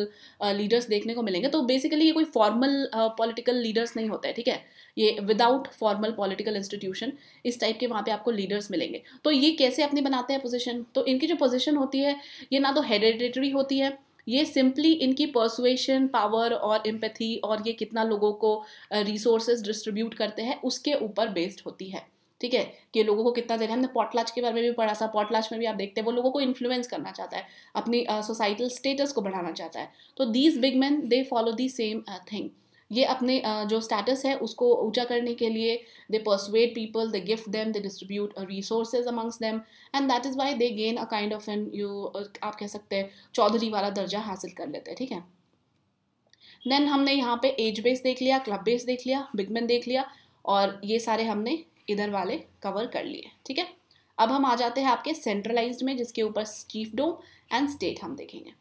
लीडर्स uh, देखने को मिलेंगे तो बेसिकली ये कोई फॉर्मल पॉलिटिकल लीडर्स नहीं होते हैं ठीक है ये विदाउट फॉर्मल पॉलिटिकल इंस्टीट्यूशन इस टाइप के वहाँ पे आपको लीडर्स मिलेंगे तो ये कैसे अपनी बनाते हैं पोजीशन तो इनकी जो पोजीशन होती है ये ना तो हेरिडेटरी होती है ये सिंपली इनकी परसुएशन पावर और एम्पथी और ये कितना लोगों को रिसोर्सेज डिस्ट्रीब्यूट करते हैं उसके ऊपर बेस्ड होती है ठीक है कि लोगों को कितना देना हमने पॉटलाच के बारे में भी पढ़ा था पॉटलाच में भी आप देखते हैं वो लोगों को इन्फ्लुएंस करना चाहता है अपनी सोसाइटल uh, स्टेटस को बढ़ाना चाहता है तो these big man they follow the same thing ये अपने जो स्टेटस है उसको ऊंचा करने के लिए they persuade people they gift them they distribute resources amongst them and that is why they gain a kind of an you आप कह सकते हैं चौधरी वाला दर्जा हासिल कर लेते हैं ठीक है देन हमने यहाँ पे एज बेस देख लिया क्लब बेस देख लिया बिगमैन देख लिया और ये सारे हमने इधर वाले कवर कर लिए ठीक है अब हम आ जाते हैं आपके सेंट्रलाइज्ड में जिसके ऊपर चीफ डोम एंड स्टेट हम देखेंगे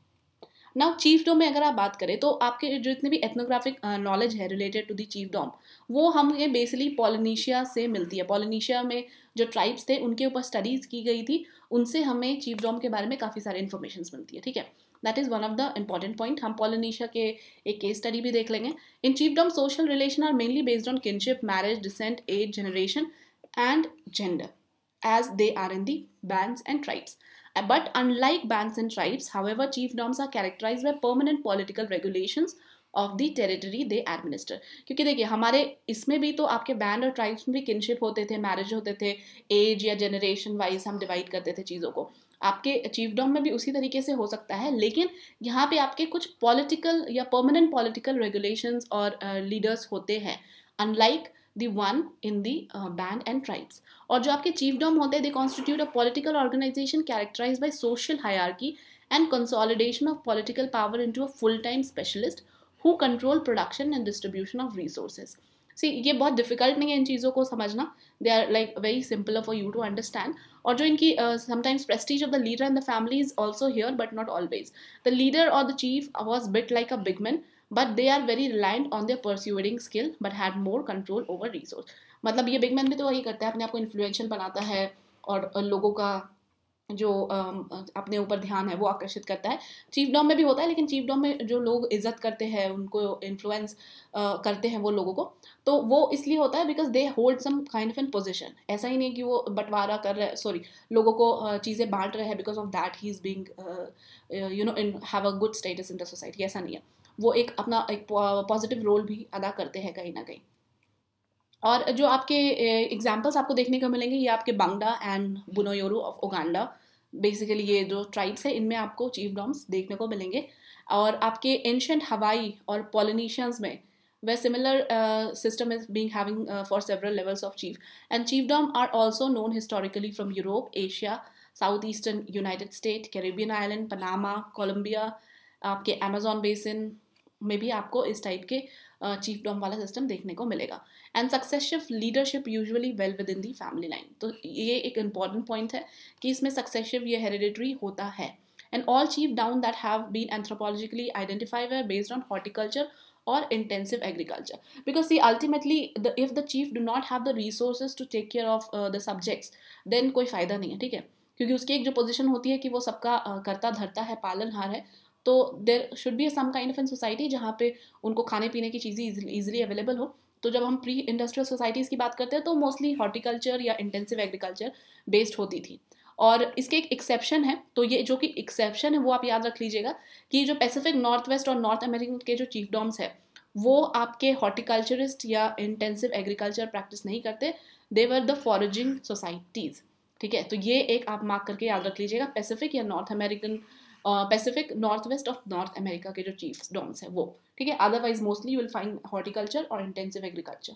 नाउ चीफ डॉम में अगर आप बात करें तो आपके जो इतने भी एथनोग्राफिक नॉलेज है रिलेटेड टू दी डॉम वो हमें बेसिकली पॉलिनीशिया से मिलती है पॉलिनीशिया में जो ट्राइब्स थे उनके ऊपर स्टडीज़ की गई थी उनसे हमें डॉम के बारे में काफ़ी सारे इन्फॉर्मेशन मिलती है ठीक है that is one of the important point हम पॉलिनीशिया के एक केस स्टडी भी देख लेंगे in chiefdom social relation are mainly based on kinship marriage descent age generation and gender as they are in the band and tribes But unlike banks and tribes, however, chief chiefdoms are characterized by permanent political regulations of the territory they administer. क्योंकि देखिए हमारे इसमें भी तो आपके band और tribes में भी kinship होते थे marriage होते थे age या generation wise हम divide करते थे चीज़ों को आपके चीफडॉम में भी उसी तरीके से हो सकता है लेकिन यहाँ पे आपके कुछ पॉलिटिकल या परमानेंट पॉलिटिकल रेगुलेशंस और लीडर्स uh, होते हैं unlike the one in the uh, band and tribes or jo aapke chiefdom hote they constitute a political organization characterized by social hierarchy and consolidation of political power into a full time specialist who control production and distribution of resources see ye bahut difficult nahi hai in cheezon they are like very simple for you to understand or jo inki sometimes prestige of the leader and the family is also here but not always the leader or the chief was bit like a big man but they are very reliant on their persuading skill but have more control over resource मतलब ये बिग मैन भी तो वही करता है अपने आप को इन्फ्लुएंशियल बनाता है और लोगों का जो अपने ऊपर ध्यान है वो आकर्षित करता है चीफ डॉम में भी होता है लेकिन चीफ डॉम में जो लोग इज्जत करते हैं उनको इन्फ्लुएंस करते हैं वो लोगों को तो वो इसलिए होता है because they hold some kind of an position ऐसा ही नहीं कि वो बंटवारा कर रहे सॉरी लोगों को चीज़ें बांट रहे हैं because of that he is being you know in have a good status in the society ऐसा नहीं है वो एक अपना एक पॉजिटिव रोल भी अदा करते हैं कहीं ना कहीं और जो आपके एग्जाम्पल्स आपको देखने को मिलेंगे ये आपके Baganda and Bunyoro of Uganda basically ये जो ट्राइब्स हैं इनमें आपको चीफ डॉम्स देखने को मिलेंगे और आपके एंशंट हवाई और पॉलिनीशियंस में वे similar system is being having for several levels of chief and chiefdom are also known historically from Europe Asia south eastern United State Caribbean island Panama Colombia आपके अमेजोन बेसिन में भी आपको इस टाइप के चीफ डॉम वाला सिस्टम देखने को मिलेगा and successive leadership usually well within the family line तो ये एक इंपॉर्टेंट पॉइंट है कि इसमें सक्सेसिव ये हेरिडिटरी होता है and all chiefdom that have been anthropologically identified है बेस्ड ऑन हॉर्टिकल्चर और intensive agriculture because see ultimately if the chief do not have the the to take care of the subjects then कोई फायदा नहीं है ठीक है क्योंकि उसकी एक जो पोजीशन होती है कि वो सबका uh, करता धरता है पालनहार है तो there should be some kind of an society जहाँ पे उनको खाने पीने की चीज़ें ईजिली अवेलेबल हो तो जब हम प्री इंडस्ट्रियल सोसाइटीज़ की बात करते हैं तो मोस्टली हॉर्टिकल्चर या इंटेंसिव एग्रीकल्चर बेस्ड होती थी और इसके एक एक्सेप्शन है तो ये जो कि एक्सेप्शन है वो आप याद रख लीजिएगा कि जो पैसिफिक नॉर्थ वेस्ट और नॉर्थ अमेरिकन के जो चीफ डॉम्स है वो आपके हॉर्टिकल्चरिस्ट या इंटेंसिव एग्रीकल्चर प्रैक्टिस नहीं करते देवर द फॉरेजिंग सोसाइटीज़ ठीक है तो ये एक आप मार्क करके याद रख लीजिएगा पैसिफिक या North American Pacific north west of North America के जो चीफ डॉम्स हैं वो ठीक है otherwise mostly you will find horticulture और इंटेंसिव एग्रीकल्चर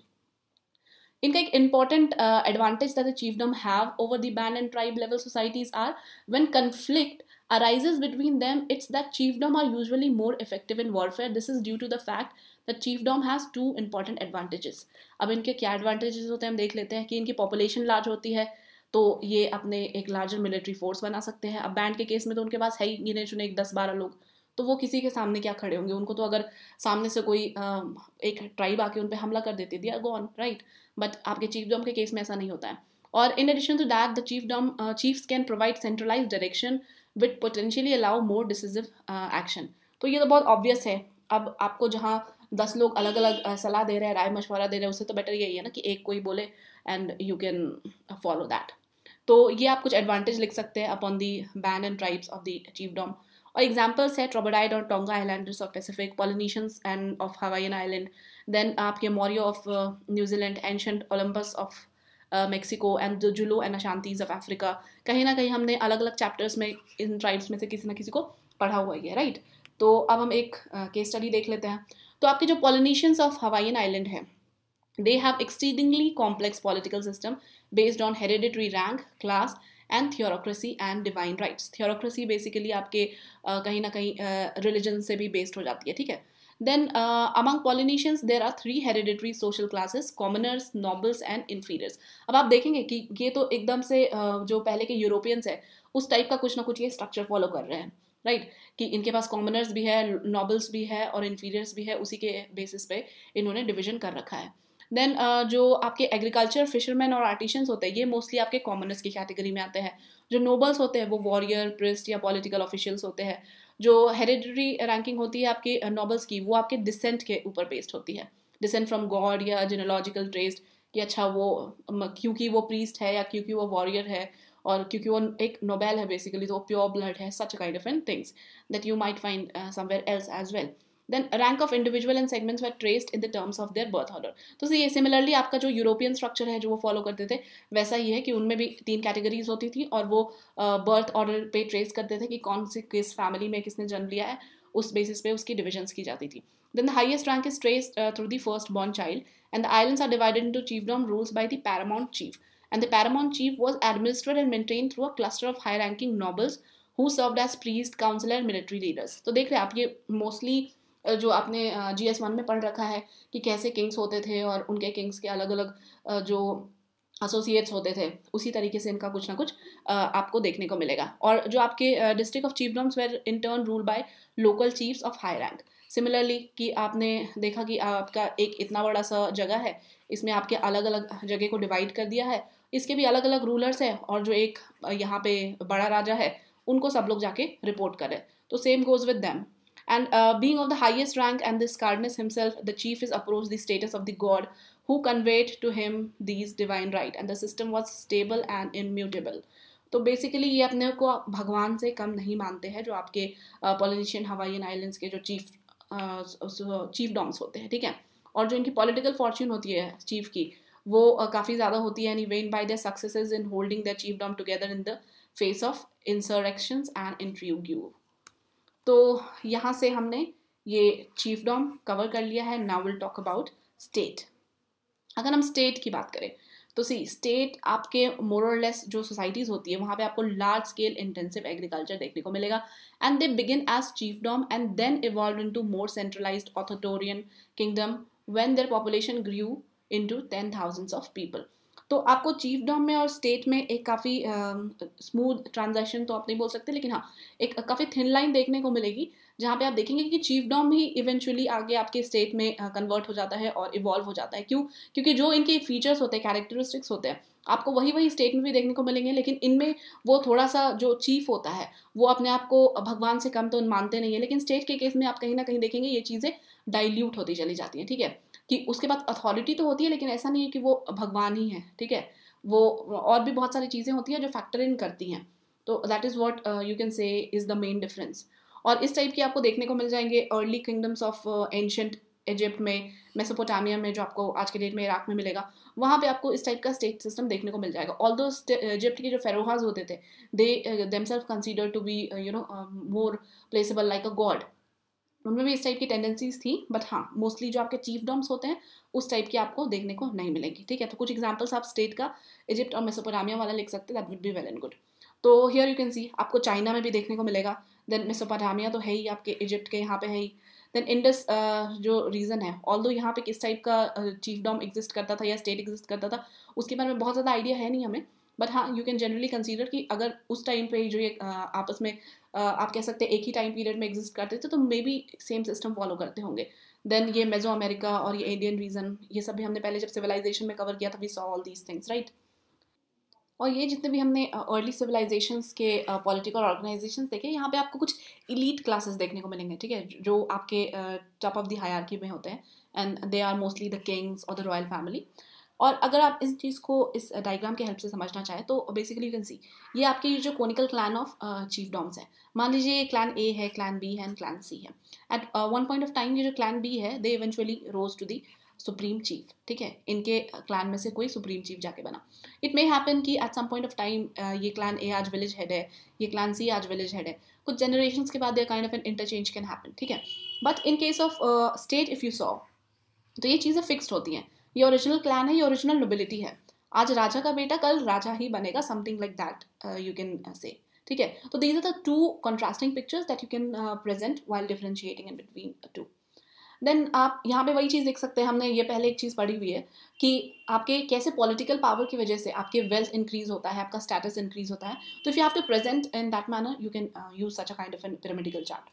इनका एक important advantage that the chiefdom have over the band and tribe level societies are when conflict arises between them it's that chiefdom are usually more effective in warfare this is due to the fact that chiefdom has two important advantages अब इनके क्या advantages होते हैं हम देख लेते हैं कि इनकी population large होती है तो ये अपने एक लार्जर मिलिट्री फोर्स बना सकते हैं अब बैंड के केस में तो उनके पास है ही गिने चुने एक दस बारह लोग तो वो किसी के सामने क्या खड़े होंगे उनको तो अगर सामने से कोई एक ट्राइब आके उन पर हमला कर देती दिया गॉन राइट बट आपके चीफ डॉम के केस में ऐसा नहीं होता है और in addition to that the chiefdom chiefs can provide centralise direction with potentially allow more decisive action तो ये तो बहुत ऑब्वियस है अब आपको जहाँ दस लोग अलग अलग सलाह दे रहे हैं राय मशवरा दे रहे हैं उससे तो बेटर यही है ना कि एक कोई बोले and you can follow that तो ये आप कुछ एडवांटेज लिख सकते हैं upon the band and tribes of the dom और एग्जाम्पल्स है ट्रोबोडाइड और Tonga islanders of Pacific Polynesians and of Hawaiian island then आपके Moriori of New Zealand ancient Olmecs of Mexico and Zulu and Ashantis of Africa कहीं ना कहीं हमने अलग अलग चैप्टर्स में इन ट्राइब्स में से किसी ना किसी को पढ़ा हुआ ही है राइट right? तो अब हम एक केस uh, स्टडी देख लेते हैं तो आपके जो पॉलिनीशियंस ऑफ हवाइन आइलैंड है They have exceedingly complex political system based on hereditary rank, class, and theocracy and divine rights theocracy basically आपके कहीं ना कहीं रिलीजन से भी बेस्ड हो जाती है ठीक है then among Polynesians there are three hereditary social classes commoners nobles and inferiors अब आप देखेंगे कि ये तो एकदम से uh, जो पहले के यूरोपियंस है उस टाइप का कुछ ना कुछ ये स्ट्रक्चर फॉलो कर रहे हैं राइट right? कि इनके पास कॉमनर्स भी है नॉबल्स भी है और इन्फीरियर्स भी है उसी के बेसिस पे इन्होंने डिविजन कर रखा है देन uh, जो आपके एग्रीकल्चर फिशरमैन और आर्टिशंस होते हैं ये मोस्टली आपके कॉमनर्स की कैटेगरी में आते हैं जो नोबल्स होते हैं वो वॉरियर प्रिस्ट या पॉलिटिकल ऑफिशियल्स होते हैं जो हेरिडरी रैंकिंग होती है आपकी नॉबल्स uh, की वो आपके डिसेंट के ऊपर बेस्ड होती है डिसेंट फ्रॉम गॉड या जिनोलॉजिकल ट्रेस कि अच्छा वो um, क्योंकि वो प्रीस्ट है या क्योंकि वो वॉरियर है और क्योंकि वो एक नोबेल है बेसिकली तो प्योर ब्लड है such kind of and things that you might find somewhere else as well then rank of individual and segments were traced in the terms of their birth order तो ये सिमिलरली आपका जो यूरोपियन स्ट्रक्चर है जो वो फॉलो करते थे वैसा ही है कि उनमें भी तीन कैटेगरीज होती थी और वो बर्थ ऑर्डर पे ट्रेस करते थे कि कौन सी किस फैमिली में किसने जन्म लिया है उस बेसिस पे उसकी डिविजन्स की जाती थी then the highest rank is trace through the first born child and the islands are divided into chiefdom rules by the paramount chief and the paramount chief was administered and maintain through a cluster of high ranking nobles who served as priest councillor military leaders तो देख रहे आप ये मोस्टली जो आपने जी एस वन में पढ़ रखा है कि कैसे किंग्स होते थे और उनके किंग्स के अलग अलग जो एसोसिएट्स होते थे उसी तरीके से इनका कुछ ना कुछ आपको देखने को मिलेगा और जो आपके district of doms were in turn rule by local chiefs of high rank similarly कि आपने देखा कि आपका एक इतना बड़ा सा जगह है इसमें आपके अलग अलग जगह को डिवाइड कर दिया है इसके भी अलग अलग रूलर्स हैं और जो एक यहाँ पे बड़ा राजा है उनको सब लोग जाके रिपोर्ट करें तो same goes with them And uh, being of the highest rank and this Cardanus himself, the chief is approached the status of the god who conveyed to him these divine right. And the system was stable and immutable. तो बेसिकली ये अपने को भगवान से कम नहीं मानते हैं जो आपके पोलिनेशियन हवाईन आइलैंड्स के जो चीफ चीफ डॉम्स होते हैं ठीक है और जो इनकी पॉलिटिकल फॉर्च्यून होती है चीफ की वो काफ़ी ज़्यादा होती है anyway by the success in holding the chiefdom together in the face of insurrections and intrigue तो यहाँ से हमने ये चीफ डॉम कवर कर लिया है now will talk about state अगर हम स्टेट की बात करें तो सी स्टेट आपके मोरलेस जो सोसाइटीज़ होती है वहाँ पे आपको लार्ज स्केल इंटेंसिव एग्रीकल्चर देखने को मिलेगा and they begin as chiefdom and then evolve into more centralise authoritarian kingdom when their population grew into ten thousands of people तो आपको चीफ डॉम में और स्टेट में एक काफ़ी स्मूथ ट्रांजेक्शन तो आप नहीं बोल सकते लेकिन हाँ एक काफ़ी थिन लाइन देखने को मिलेगी जहाँ पे आप देखेंगे कि चीफ डॉम ही इवेंचुअली आगे आपके स्टेट में कन्वर्ट हो जाता है और इवॉल्व हो जाता है क्यों क्योंकि जो इनके फीचर्स होते हैं कैरेक्टरिस्टिक्स होते हैं आपको वही वही स्टेट में भी देखने को मिलेंगे लेकिन इनमें वो थोड़ा सा जो चीफ होता है वो अपने आप को भगवान से कम तो मानते नहीं है लेकिन स्टेट के केस में आप कहीं ना कहीं देखेंगे ये चीज़ें डाइल्यूट होती चली जाती हैं ठीक है कि उसके बाद अथॉरिटी तो होती है लेकिन ऐसा नहीं है कि वो भगवान ही है ठीक है वो और भी बहुत सारी चीज़ें होती हैं जो फैक्टर इन करती हैं तो that is what you can say is the main difference और इस टाइप की आपको देखने को मिल जाएंगे early kingdoms of ancient Egypt में मेसोपोटामिया में जो आपको आज के डेट में इराक में मिलेगा वहाँ पे आपको इस टाइप का स्टेट सिस्टम देखने को मिल जाएगा ऑल दो इजिप्ट के जो फेरोहाज होते थे they self consider to be you know more placeable like a god उनमें भी इस टाइप की टेंडेंसीज थी बट हाँ मोस्टली जो आपके चीफ डॉम्स होते हैं उस टाइप की आपको देखने को नहीं मिलेंगी ठीक है तो कुछ एग्जाम्पल्स आप स्टेट का इजिप्ट और मेसोपोटामिया वाला लिख सकते that would be well and good तो हियर यू कैन सी आपको चाइना में भी देखने को मिलेगा देन मेसोपोटामिया तो है ही आपके इजिप्ट के यहाँ पे है ही देन इंडस जो रीज़न है ऑल दो यहाँ पे किस टाइप का चीफ डॉम एग्जिस्ट करता था या स्टेट एग्जिस्ट करता था उसके बारे में बहुत ज़्यादा आइडिया है नहीं हमें बट हाँ यू कैन जनरली कंसिडर कि अगर उस टाइम पे जो ये आपस में आप कह सकते हैं एक ही टाइम पीरियड में एग्जिस्ट करते थे तो maybe same system follow करते होंगे देन ये मेजो अमेरिका और ये इंडियन रीजन ये सब भी हमने पहले जब सिविलाइजेशन में कवर किया था we saw all these things right और ये जितने भी हमने अर्ली सिविलाइजेशन के पॉलिटिकल ऑर्गेनाइजेशन देखे यहाँ पे आपको कुछ इलीट क्लासेस देखने को मिलेंगे ठीक है जो आपके टॉप ऑफ द हायरकी में होते हैं and they are mostly the kings और द रॉयल फैमिली और अगर आप इस चीज़ को इस डायग्राम के हेल्प से समझना चाहें तो बेसिकली यू कैन सी ये आपके जो conical clan of chiefdoms हैं मान लीजिए ये क्लान ए है क्लान बी है एंड क्लान सी है at one point of time ये जो क्लान बी है they eventually rose to the supreme chief ठीक है इनके क्लान में से कोई सुप्रीम चीफ जाके बना इट मे हैपन कि at some point of time ये क्लान ए आज विलेज हेड है ये क्लान सी आज विलेज हेड है कुछ जनरेशन के बाद kind of an interchange can happen ठीक है but in case of state if you saw तो ये चीज़ें फिक्स्ड होती हैं ये ओरिजिनल क्लैन है ये ओरिजिनल नोबिलिटी है आज राजा का बेटा कल राजा ही बनेगा something like that you can say ठीक है तो these are the two contrasting pictures that you can present while differentiating in between two then आप यहाँ पे वही चीज़ देख सकते हैं हमने ये पहले एक चीज़ पढ़ी हुई है कि आपके कैसे पॉलिटिकल पावर की वजह से आपके वेल्थ इंक्रीज होता है आपका स्टेटस इंक्रीज होता है तो if you have to present in that manner you can use such a kind of an pyramidical chart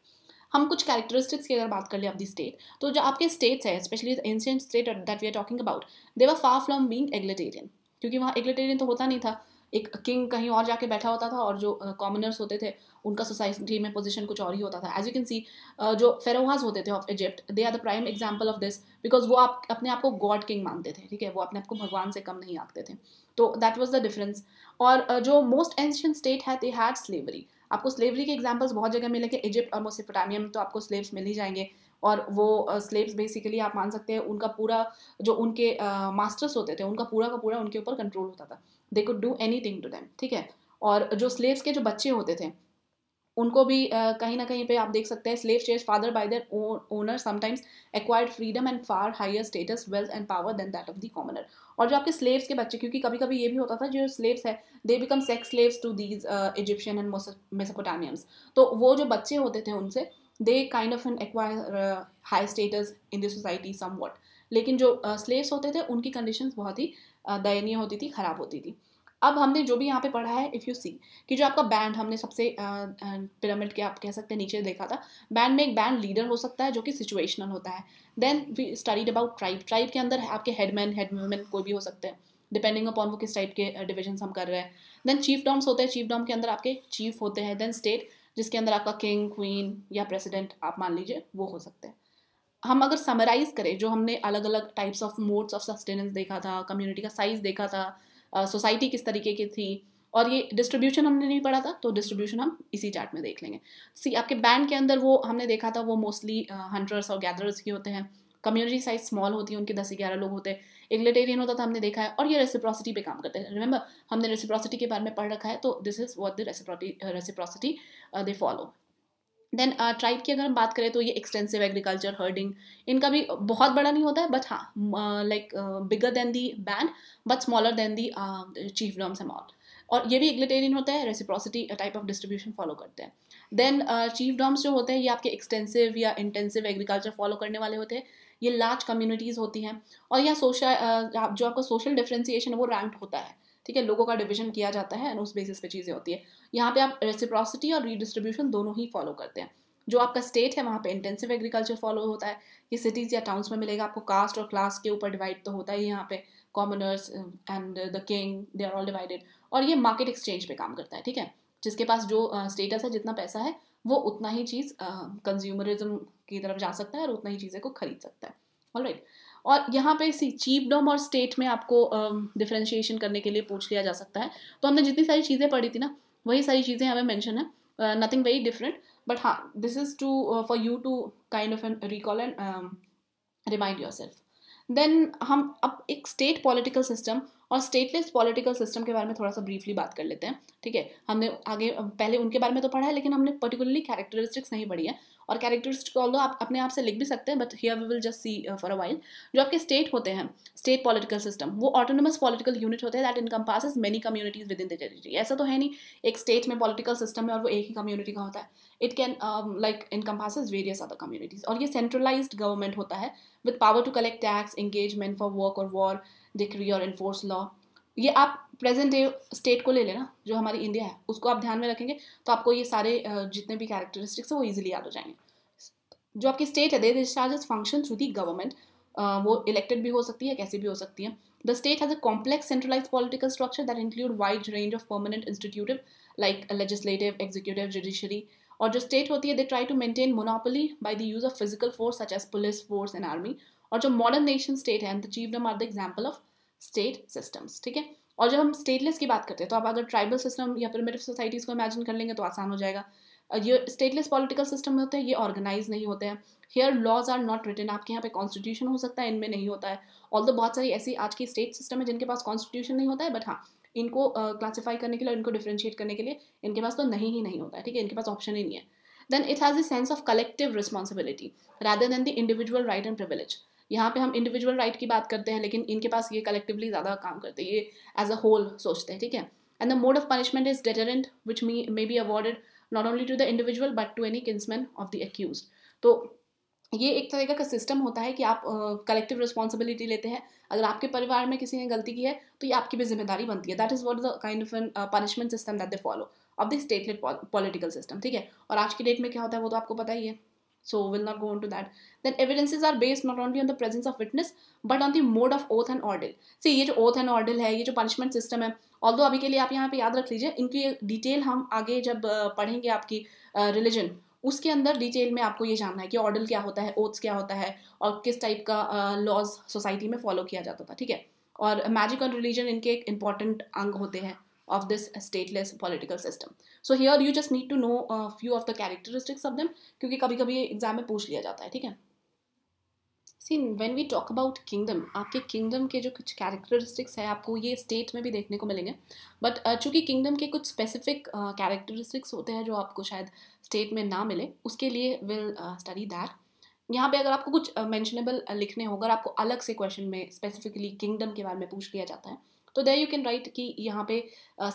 हम कुछ कैरेक्टरिस्टिक्स की अगर बात कर लें ऑफ स्टेट तो जो आपके स्टेट्स हैं specially ancient state that we are talking about they were far from being egalitarian क्योंकि वहाँ एग्लेटेरियन तो होता नहीं था एक किंग कहीं और जाके बैठा होता था और जो कॉमनर्स uh, होते थे उनका सोसाइटी में पोजिशन कुछ और ही होता था एज यू कैन सी जो फेरोहाज होते थे of Egypt they are the prime example of this because वो आप अपने आप को गॉड किंग मानते थे ठीक है वो अपने आप को भगवान से कम नहीं आंकते थे तो दैट वॉज द डिफरेंस और uh, जो मोस्ट एंशियन स्टेट है दे हैड स्लेवरी आपको स्लेवरी के एग्जाम्पल्स बहुत जगह मिलेंगे इजिप्ट और मोसिपोटामिया तो आपको स्लेव्स मिल ही जाएंगे और वो स्लेव्स uh, बेसिकली आप मान सकते हैं उनका पूरा जो उनके मास्टर्स uh, होते थे उनका पूरा का पूरा उनके ऊपर कंट्रोल होता था they could do anything to them ठीक है और जो स्लेव्स के जो बच्चे होते थे उनको भी कहीं ना कहीं पे आप देख सकते हैं slave share father by their owner sometimes acquired freedom and far higher status wealth and power than that of the commoner और जो आपके स्लेव्स के बच्चे क्योंकि कभी कभी ये भी होता था जो स्लेव्स है they become sex slaves to these Egyptian and Mesopotamians तो वो जो बच्चे होते थे उनसे they kind of an acquire high status in the society some लेकिन जो स्लेव्स uh, होते थे उनकी कंडीशन बहुत ही uh, दयनीय होती थी खराब होती थी अब हमने जो भी यहाँ पे पढ़ा है इफ़ यू सी कि जो आपका बैंड हमने सबसे पिरामिड के आप कह सकते हैं नीचे देखा था बैंड में एक बैंड लीडर हो सकता है जो कि सिचुएशनल होता है then we studied about tribe tribe के अंदर आपके हेडमैन हेड वुमेन कोई भी हो सकते हैं डिपेंडिंग अपॉन वो किस टाइप के डिविजन हम कर रहे हैं देन चीफ डॉम्स होते हैं चीफ डॉम के अंदर आपके चीफ होते हैं देन स्टेट जिसके अंदर आपका किंग क्वीन या प्रेसिडेंट आप मान लीजिए वो हो सकते हैं हम अगर समराइज करें जो हमने अलग अलग types of modes of sustenance देखा था कम्युनिटी का साइज देखा था सोसाइटी किस तरीके की थी और ये डिस्ट्रीब्यूशन हमने नहीं पढ़ा था तो डिस्ट्रीब्यूशन हम इसी चार्ट में देख लेंगे सी आपके बैंड के अंदर वो हमने देखा था वो मोस्टली हंटर्स और गैदरर्स ही होते हैं कम्युनिटी साइज स्मॉल होती है उनके दस ग्यारह लोग होते हैं एग्लेटेरियन होता था हमने देखा है और ये रेसिप्रोसिटी पे काम करते हैं रिमेंबर हमने रेसिप्रोसिटी के बारे में पढ़ रखा है तो this is what the reciprocity reciprocity they follow then tribe uh, की अगर हम बात करें तो ये एक्सटेंसिव एग्रीकल्चर हर्डिंग इनका भी बहुत बड़ा नहीं होता है बट हाँ like bigger than the band but smaller than the chiefdoms एम ऑल और ये भी इग्लिटेरियन होता है reciprocity type of distribution follow करते हैं देन चीफ डॉम्स जो होते हैं ये आपके एक्सटेंसिव या इंटेंसिव एग्रीकल्चर फॉलो करने वाले होते हैं ये लार्ज कम्युनिटीज़ होती हैं और यह सोशल uh, जो आपका सोशल डिफ्रेंसीशन है वो रैंक होता है ठीक है लोगों का डिविजन किया जाता है एंड उस बेसिस पे चीज़ें होती है यहाँ पे आप रेसिप्रोसिटी और रीडिस्ट्रीब्यूशन दोनों ही फॉलो करते हैं जो आपका स्टेट है वहाँ पे इंटेंसिव एग्रीकल्चर फॉलो होता है ये सिटीज़ या टाउन्स में मिलेगा आपको कास्ट और क्लास के ऊपर डिवाइड तो होता ही यहाँ पे commoners and the king they are all divided और ये मार्केट एक्सचेंज पे काम करता है ठीक है जिसके पास जो स्टेटस uh, है जितना पैसा है वो उतना ही चीज़ कंज्यूमरिज्म uh, की तरफ जा सकता है और उतना ही चीज़ें को खरीद सकता है ऑल right. और यहाँ पे सी चीपडम और स्टेट में आपको डिफ्रेंशिएशन um, uh, करने के लिए पूछ लिया जा सकता है तो हमने जितनी सारी चीज़ें पढ़ी थी ना वही सारी चीज़ें हमें मैंशन है नथिंग वेरी डिफरेंट बट हाँ this is to for you to kind of an recall and remind yourself then हम अब एक स्टेट पॉलिटिकल सिस्टम और स्टेटलेस पॉलिटिकल सिस्टम के बारे में थोड़ा सा ब्रीफली बात कर लेते हैं ठीक है हमने आगे पहले उनके बारे में तो पढ़ा है लेकिन हमने पर्टिकुलरली कैरेक्टरिस्टिक्स नहीं पढ़ी है और ऑल दो आप अपने आप से लिख भी सकते हैं but here we will just see for a while जो आपके स्टेट होते हैं स्टेट पॉलिटिकल सिस्टम वो ऑटोनोमस पॉलिटिकल यूनिट होते हैं that encompasses many communities within the territory ऐसा तो है नहीं एक स्टेट में पॉलिटिकल सिस्टम है और वो एक ही कम्युनिटी का होता है it can like encompasses various other communities और ये सेंट्रलाइज्ड गवर्नमेंट होता है with power to collect tax engagement for work और वॉर डिक्री और इन्फोर्स लॉ ये आप प्रेजेंट डे स्टेट को ले लेना जो हमारी इंडिया है उसको आप ध्यान में रखेंगे तो आपको ये सारे जितने भी कैरेक्टरिस्टिक्स हैं वो ईजिली याद हो जाएंगे जो आपकी स्टेट है they discharges function through the government वो इलेक्टेड भी हो सकती है कैसी भी हो सकती है the state has a complex centralise political structure that include wide range of permanent institutive like legislative executive judiciary और जो स्टेट होती है they try to maintain monopoly by the use of physical force such as police force and army और जो मॉडर्न नेशन स्टेट है and the chief chiefdom are the example of state systems ठीक है और जब हम स्टेटलेस की बात करते हैं तो आप अगर ट्राइबल सिस्टम या प्रिमेटिव सोसाइटीज़ को इमेजिन कर लेंगे तो आसान हो जाएगा ये स्टेटलेस पॉलिटिकल सिस्टम होते हैं ये ऑर्गेनाइज नहीं होते हैं here laws are not written आपके यहाँ पे कॉन्स्टिट्यूशन हो सकता है इनमें नहीं होता है ऑल तो बहुत सारी ऐसी आज की स्टेट सिस्टम है जिनके पास कॉन्स्टिट्यूशन नहीं होता है बट हाँ इनको क्लासीफाई uh, करने के लिए इनको डिफ्रेंशिएट करने के लिए इनके पास तो नहीं ही नहीं होता है ठीक है इनके पास ऑप्शन ही नहीं है then it has a sense of collective responsibility rather than the individual right and privilege यहाँ पे हम इंडिविजुअल राइट की बात करते हैं लेकिन इनके पास ये कलेक्टिवली ज़्यादा काम करते हैं ये एज अ होल सोचते हैं ठीक है and the mode of punishment is deterrent which me may be awarded not only to the individual but to any kinsman of the accuse तो ये एक तरीके का सिस्टम होता है कि आप कलेक्टिव uh, रिस्पॉन्सिबिलिटी लेते हैं अगर आपके परिवार में किसी ने गलती की है तो ये आपकी भी जिम्मेदारी बनती है that is what the kind of an punishment system that they follow of the state political system ठीक है और आज की डेट में क्या होता है वो तो आपको पता ही है so we'll not go into that then evidences are based not only on the presence of witness but on the mode of oath and ordeal see ये जो oath and ordeal है ये जो punishment system है although अभी के लिए आप यहाँ पे याद रख लीजिए इनकी detail हम आगे जब पढ़ेंगे आपकी religion उसके अंदर डिटेल में आपको ये जानना है कि ऑर्डर क्या होता है ओथ्स क्या होता है और किस टाइप का लॉज uh, सोसाइटी में फॉलो किया जाता था ठीक है और मैजिक और रिलीजन इनके एक इम्पॉर्टेंट अंग होते हैं of this stateless political system. So here you just need to know a few of the characteristics of them क्योंकि कभी कभी एग्जाम में पूछ लिया जाता है ठीक है see when we talk about kingdom आपके किंगडम के जो कुछ कैरेक्टरिस्टिक्स है आपको ये स्टेट में भी देखने को मिलेंगे बट चूंकि किंगडम के कुछ स्पेसिफिक कैरेक्टरिस्टिक्स होते हैं जो आपको शायद स्टेट में ना मिले उसके लिए विल स्टडी दैट यहाँ पे अगर आपको कुछ मैंशनेबल uh, लिखने हो अगर आपको अलग से क्वेश्चन में स्पेसिफिकली किंगडम के बारे में पूछ लिया जाता है तो देर यू कैन राइट कि यहाँ पे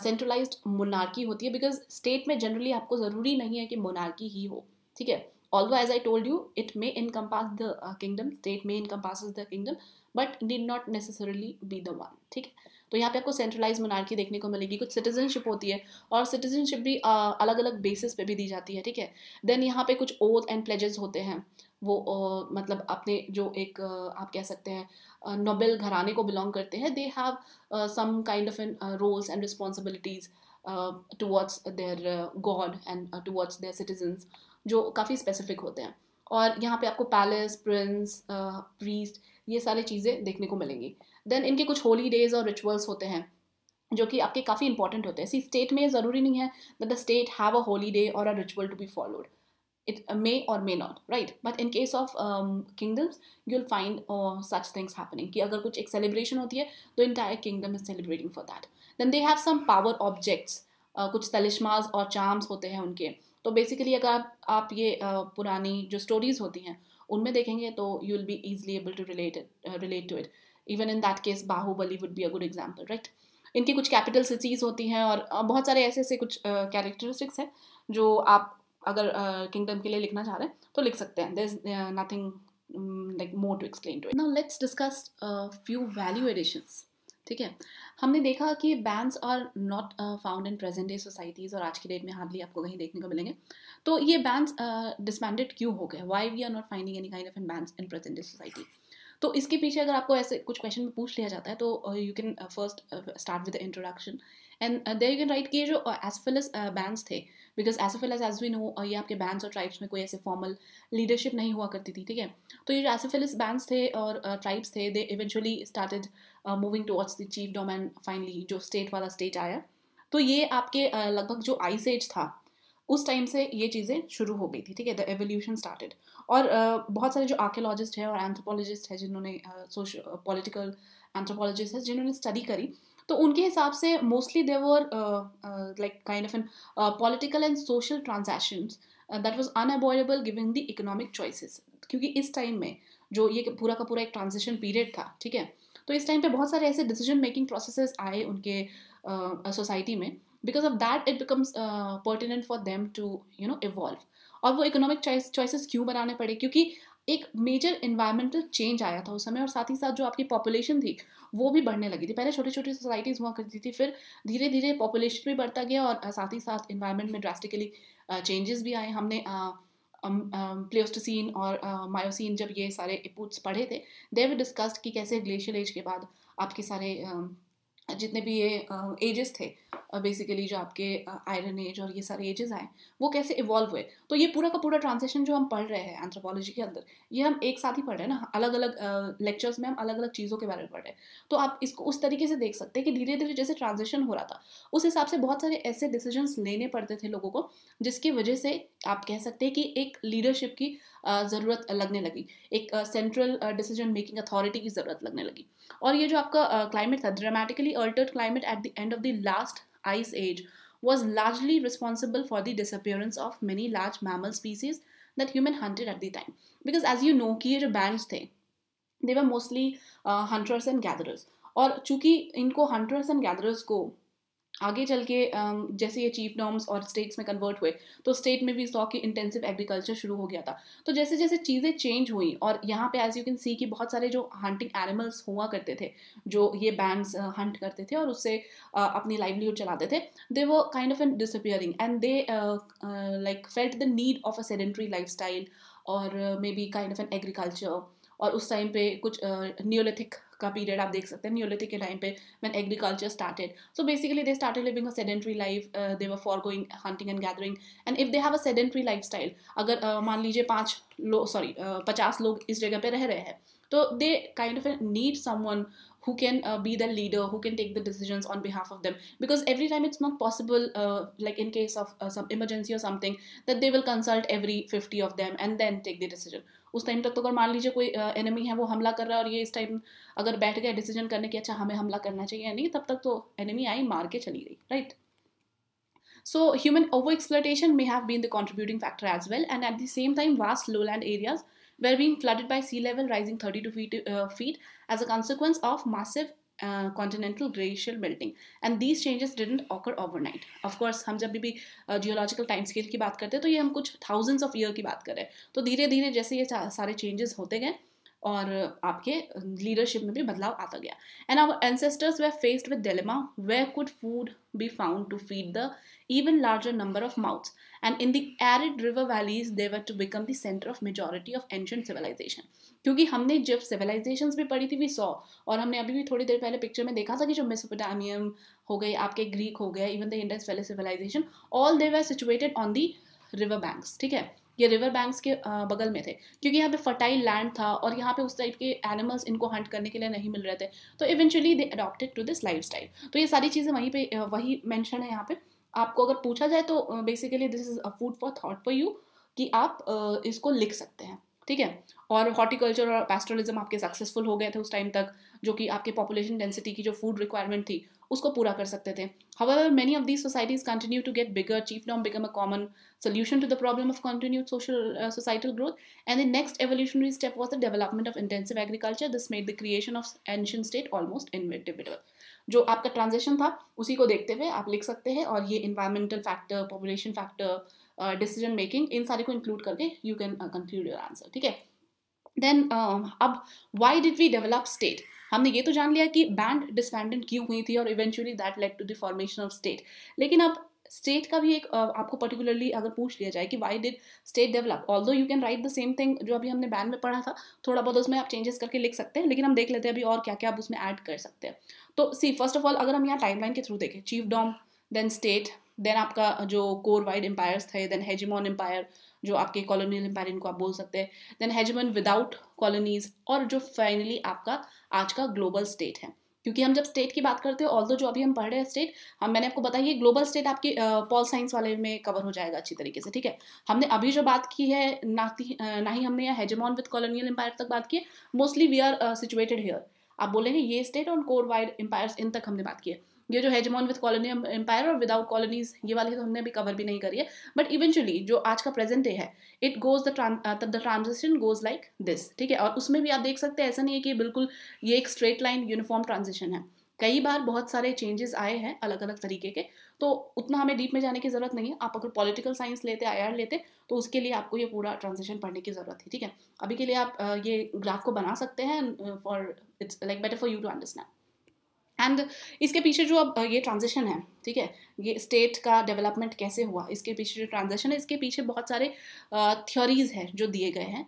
सेंट्रलाइज्ड मोनार्की होती है बिकॉज स्टेट में जनरली आपको ज़रूरी नहीं है कि मोनार्की ही हो ठीक है although as i told you it may encompass the uh, kingdom state may encompasses the kingdom but need not necessarily be the one ठीक है तो यहाँ पे आपको सेंट्रलाइज मोनार्की देखने को मिलेगी कुछ सिटीजनशिप होती है और सिटीजनशिप भी आ, uh, अलग अलग बेसिस पे भी दी जाती है ठीक है देन यहाँ पे कुछ ओथ एंड प्लेजेस होते हैं वो आ, uh, मतलब अपने जो एक uh, आप कह सकते हैं नोबेल घराने को बिलोंग करते हैं they have some kind of an roles and responsibilities towards their god and towards their towards जो काफ़ी स्पेसिफिक होते हैं और यहाँ पे आपको पैलेस प्रिंस प्रीस्ट ये सारी चीज़ें देखने को मिलेंगी देन इनके कुछ होली डेज और रिचुअल्स होते हैं जो कि आपके काफ़ी इंपॉर्टेंट होते हैं सी स्टेट में ज़रूरी नहीं है that the state have a holiday और a ritual to be followed it may और may not right but in case of kingdoms you will find such things happening कि अगर कुछ एक सेलिब्रेशन होती है तो entire kingdom is celebrating for that then they have some power objects कुछ तलिशमाज और चार्म्स होते हैं उनके तो बेसिकली अगर आप, आप ये पुरानी जो स्टोरीज़ होती हैं उनमें देखेंगे तो you will be easily able to relate relate to it even in that case Baahubali would be a good example right इनकी कुछ कैपिटल सिटीज़ होती हैं और बहुत सारे ऐसे ऐसे कुछ कैरेक्टरिस्टिक्स हैं जो आप अगर किंगडम uh, के लिए लिखना चाह रहे हैं तो लिख सकते हैं there is nothing like more to explain to it now let's discuss few value additions ठीक है हमने देखा कि bands are not found in present day societies और आज की डेट में हार्डली आपको कहीं देखने को मिलेंगे तो ये बैंस डिसबैंडेड uh, क्यों हो गए why we are not finding any kind of in bands in present day society तो इसके पीछे अगर आपको ऐसे कुछ क्वेश्चन में पूछ लिया जाता है तो you can first start with introduction and there you can write कि जो एसफिलस बैंड थे because acephalous as we know ये आपके बैंड और ट्राइब्स में कोई ऐसे फॉर्मल लीडरशिप नहीं हुआ करती थी ठीक है तो ये जो एसोफिलस बैंड थे और ट्राइब्स uh, थे they eventually started moving towards the chiefdom and finally जो स्टेट वाला स्टेट आया तो ये आपके uh, लगभग जो आइस एज था उस टाइम से ये चीज़ें शुरू हो गई थी ठीक है द एवोल्यूशन स्टार्टेड और uh, बहुत सारे जो आर्कियोलॉजिस्ट हैं और एंथ्रोपोलॉजिस्ट हैं जिन्होंने सोशल पॉलिटिकल एंथ्रोपोलॉजिस्ट हैं जिन्होंने स्टडी करी तो उनके हिसाब से mostly they were like kind of an political and social transaction that was unavoidable giving the economic choices क्योंकि इस टाइम में जो ये पूरा का पूरा एक ट्रांजिशन पीरियड था ठीक है तो इस टाइम पे बहुत सारे ऐसे डिसीजन मेकिंग प्रोसेस आए उनके सोसाइटी uh, में because of that it becomes pertinent for them to you know evolve और वो इकोनॉमिक चॉइसेस क्यों बनाने पड़े क्योंकि एक मेजर इन्वायरमेंटल चेंज आया था उस समय और साथ ही साथ जो आपकी पॉपुलेशन थी वो भी बढ़ने लगी थी पहले छोटी छोटी सोसाइटीज़ हुआ करती थी फिर धीरे धीरे पॉपुलेशन भी बढ़ता गया और साथ ही साथ इन्वायरमेंट में ड्रास्टिकली चेंजेस भी आए हमने प्लेस्टोसिन और मायोसिन जब ये सारे एपूट्स पढ़े थे दे वी डिस्कस्ड कि कैसे ग्लेशियल एज के बाद आपके सारे जितने भी ये एजेस थे बेसिकली जो आपके आयरन एज और ये सारे एजेस आए वो कैसे इवॉल्व हुए तो ये पूरा का पूरा ट्रांसेशन जो हम पढ़ रहे हैं एंथ्रोपोलॉजी के अंदर ये हम एक साथ ही पढ़ रहे हैं ना अलग अलग लेक्चर्स में हम अलग अलग चीज़ों के बारे में पढ़ रहे हैं तो आप इसको उस तरीके से देख सकते हैं कि धीरे धीरे जैसे ट्रांजेक्शन हो रहा था उस हिसाब से बहुत सारे ऐसे डिसीजन लेने पड़ते थे लोगों को जिसकी वजह से आप कह सकते हैं कि एक लीडरशिप की ज़रूरत लगने लगी एक सेंट्रल डिसीजन मेकिंग अथॉरिटी की ज़रूरत लगने लगी और ये जो आपका क्लाइमेट था dramatically altered climate at the end of the last Ice Age was largely responsible for the disappearance of many large mammal species that human hunted at the time. Because as you know, ki bands they were mostly uh, hunters and gatherers. और चूंकि इनको hunters and gatherers को आगे चल के जैसे ये चीफ नॉर्म्स और स्टेट्स में कन्वर्ट हुए तो स्टेट में भी स्टॉक की इंटेंसिव एग्रीकल्चर शुरू हो गया था तो जैसे जैसे चीज़ें चेंज हुई और यहाँ पे एज यू कैन सी कि बहुत सारे जो हंटिंग एनिमल्स हुआ करते थे जो ये बैंड्स हंट करते थे और उससे अपनी लाइवलीहुड चलाते थे दे वो kind of an disappearing and they like felt the need of a sedentary life और maybe kind of an agriculture और उस टाइम पे कुछ न्योलिथिक का पीरियड आप देख सकते हैं न्यूलिथिक के टाइम पे when agriculture started so basically they started living a sedentary life they were for going hunting and gathering and if they have a sedentary lifestyle अगर uh, मान लीजिए पाँच लोग सॉरी uh, पचास लोग इस जगह पे रह रहे हैं तो they kind of need someone who can uh, be the leader, who can take the decisions on behalf of them. Because every time it's not possible, uh, like in case of uh, some emergency or something, that they will consult every 50 of them and then take the decision. उस टाइम तक तो अगर मान लीजिए कोई एनिमी uh, है वो हमला कर रहा है और ये इस टाइम अगर बैठ गया डिसीजन करने की अच्छा हमें हमला करना चाहिए या नहीं तब तक तो एनिमी आई मार के चली गई right right? So human overexploitation may have been the contributing factor as well. And at the same time, vast lowland areas were being flooded by sea level rising 32 feet, uh, feet as a consequence of massive uh, continental glacial melting and these changes didn't occur overnight of course हम जब भी जियोलॉजिकल टाइम स्केल की बात करते हैं तो ये हम कुछ थाउजेंड्स ऑफ ईयर की बात करें तो धीरे धीरे जैसे ये सारे changes होते गए और आपके लीडरशिप में भी बदलाव आता गया and our ancestors were faced with dilemma where could food be found to feed the even larger number of mouth and in the arid river valleys they were to become the of majority of of civilisation क्योंकि हमने जब सिविलाइजेशन भी पढ़ी थी वी सौ और हमने अभी भी थोड़ी देर पहले पिक्चर में देखा था कि जो मेसोपोटामियम हो गए आपके ग्रीक हो गए even the Indus valley civilisation all they were situated on the river banks ठीक है ये रिवर बैंक्स के बगल में थे क्योंकि यहाँ पे फर्टाइल लैंड था और यहाँ पे उस टाइप के एनिमल्स इनको हंट करने के लिए नहीं मिल रहे थे तो eventually they adopted to this lifestyle तो ये सारी चीज़ें वहीं पे वही मैंशन है यहाँ पे आपको अगर पूछा जाए तो basically this is a food for thought for you कि आप इसको लिख सकते हैं ठीक है और हॉर्टिकल्चर और पेस्टोरिज्म आपके सक्सेसफुल हो गए थे उस टाइम तक जो कि आपके पॉपुलेशन डेंसिटी की जो फूड रिक्वायरमेंट थी उसको पूरा कर सकते थे however many of these societies continue to get bigger chiefdom become a common solution to the problem of continue social societal growth and the next evolutionary step was the development of intensive agriculture this made the creation of ancient state almost inevitable जो आपका ट्रांजेक्शन था उसी को देखते हुए आप लिख सकते हैं और ये environmental factor population factor decision making इन सारे को इंक्लूड करके you can conclude your answer ठीक है देन uh, अब why did we develop state हमने ये तो जान लिया कि बैंड डिसबैंडेड क्यों हुई थी और eventually that led to the formation of state लेकिन अब स्टेट का भी एक आपको पर्टिकुलरली अगर पूछ लिया जाए कि why did state develop although you can write the same thing जो अभी हमने बैन में पढ़ा था थोड़ा बहुत उसमें आप चेंजेस करके लिख सकते हैं लेकिन हम देख लेते हैं अभी और क्या क्या आप उसमें ऐड कर सकते हैं तो सी फर्स्ट ऑफ ऑल अगर हम यहाँ टाइमलाइन के थ्रू देखें chiefdom then state then आपका जो कोर वाइड एम्पायर्स थे देन हेजिमॉन एम्पायर जो आपके कॉलोनियल एम्पायर को आप बोल सकते हैं देन हेजमन विदाउट कॉलोनीज और जो फाइनली आपका आज का ग्लोबल स्टेट है क्योंकि हम जब स्टेट की बात करते हैं ऑल दो जो अभी हम पढ़ रहे हैं स्टेट हम मैंने आपको बताया ये ग्लोबल स्टेट आपकी पॉल साइंस वाले में कवर हो जाएगा अच्छी तरीके से ठीक है हमने अभी जो बात की है ना ना ही हमने हेजमॉन विद कॉलोनियल एम्पायर तक बात की है mostly we are situated here आप बोलेंगे ये स्टेट और कोर वाइड एम्पायर इन तक हमने बात की है ये जो हेजमोन विद कॉलोनी एम्पायर और विदाउट कॉलोनीज ये वाली तो हमने अभी कवर भी नहीं करी है बट इवेंचुअली जो आज का प्रेजेंट डे है it goes the the transition goes like this ठीक है और उसमें भी आप देख सकते हैं ऐसा नहीं है कि बिल्कुल ये एक स्ट्रेट लाइन यूनिफॉर्म ट्रांजिशन है कई बार बहुत सारे चेंजेस आए हैं अलग अलग तरीके के तो उतना हमें डीप में जाने की ज़रूरत नहीं है आप अगर पॉलिटिकल साइंस लेते आई लेते तो उसके लिए आपको ये पूरा ट्रांजिशन पढ़ने की ज़रूरत है ठीक है अभी के लिए आप uh, ये ग्राफ को बना सकते हैं for it's like better for you to understand and इसके पीछे जो अब ये ट्रांजिशन है ठीक है ये स्टेट का डेवलपमेंट कैसे हुआ इसके पीछे जो ट्रांजेक्शन है इसके पीछे बहुत सारे थ्योरीज हैं जो दिए गए हैं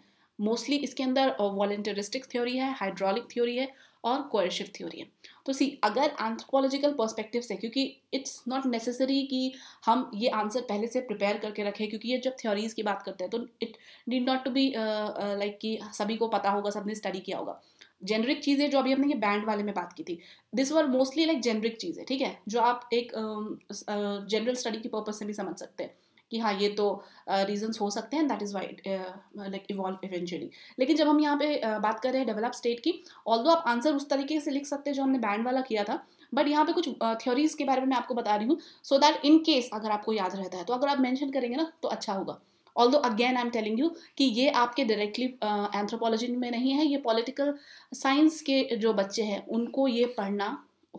मोस्टली इसके अंदर वॉलेंटरिस्टिक थ्योरी है हाइड्रोलिक थ्योरी है और कोयरशिप थ्योरी है तो सी अगर एंथ्रोपोलॉजिकल पर्सपेक्टिव से क्योंकि इट्स नॉट नेसेसरी कि हम ये आंसर पहले से प्रिपेयर करके रखें क्योंकि ये जब थ्योरीज की बात करते हैं तो it need not to be like कि सभी को पता होगा सबने स्टडी किया होगा जेनरिक चीज़ें जो अभी हमने ये बैंड वाले में बात की थी this were mostly like generic चीज़ें ठीक है जो आप एक जनरल स्टडी के पर्पज से भी समझ सकते हैं कि हाँ ये तो रीजंस uh, हो सकते हैं that is why like evolve eventually लेकिन जब हम यहाँ पे uh, बात कर रहे हैं डेवलप स्टेट की ऑल आप आंसर उस तरीके से लिख सकते हैं जो हमने बैंड वाला किया था बट यहाँ पे कुछ थ्योरीज uh, के बारे में मैं आपको बता रही हूँ सो दैट इन केस अगर आपको याद रहता है तो अगर आप मैंशन करेंगे ना तो अच्छा होगा although again I am telling you कि ये आपके डायरेक्टली एंथ्रोपोलॉजी में नहीं है ये पॉलिटिकल साइंस के जो बच्चे हैं उनको ये पढ़ना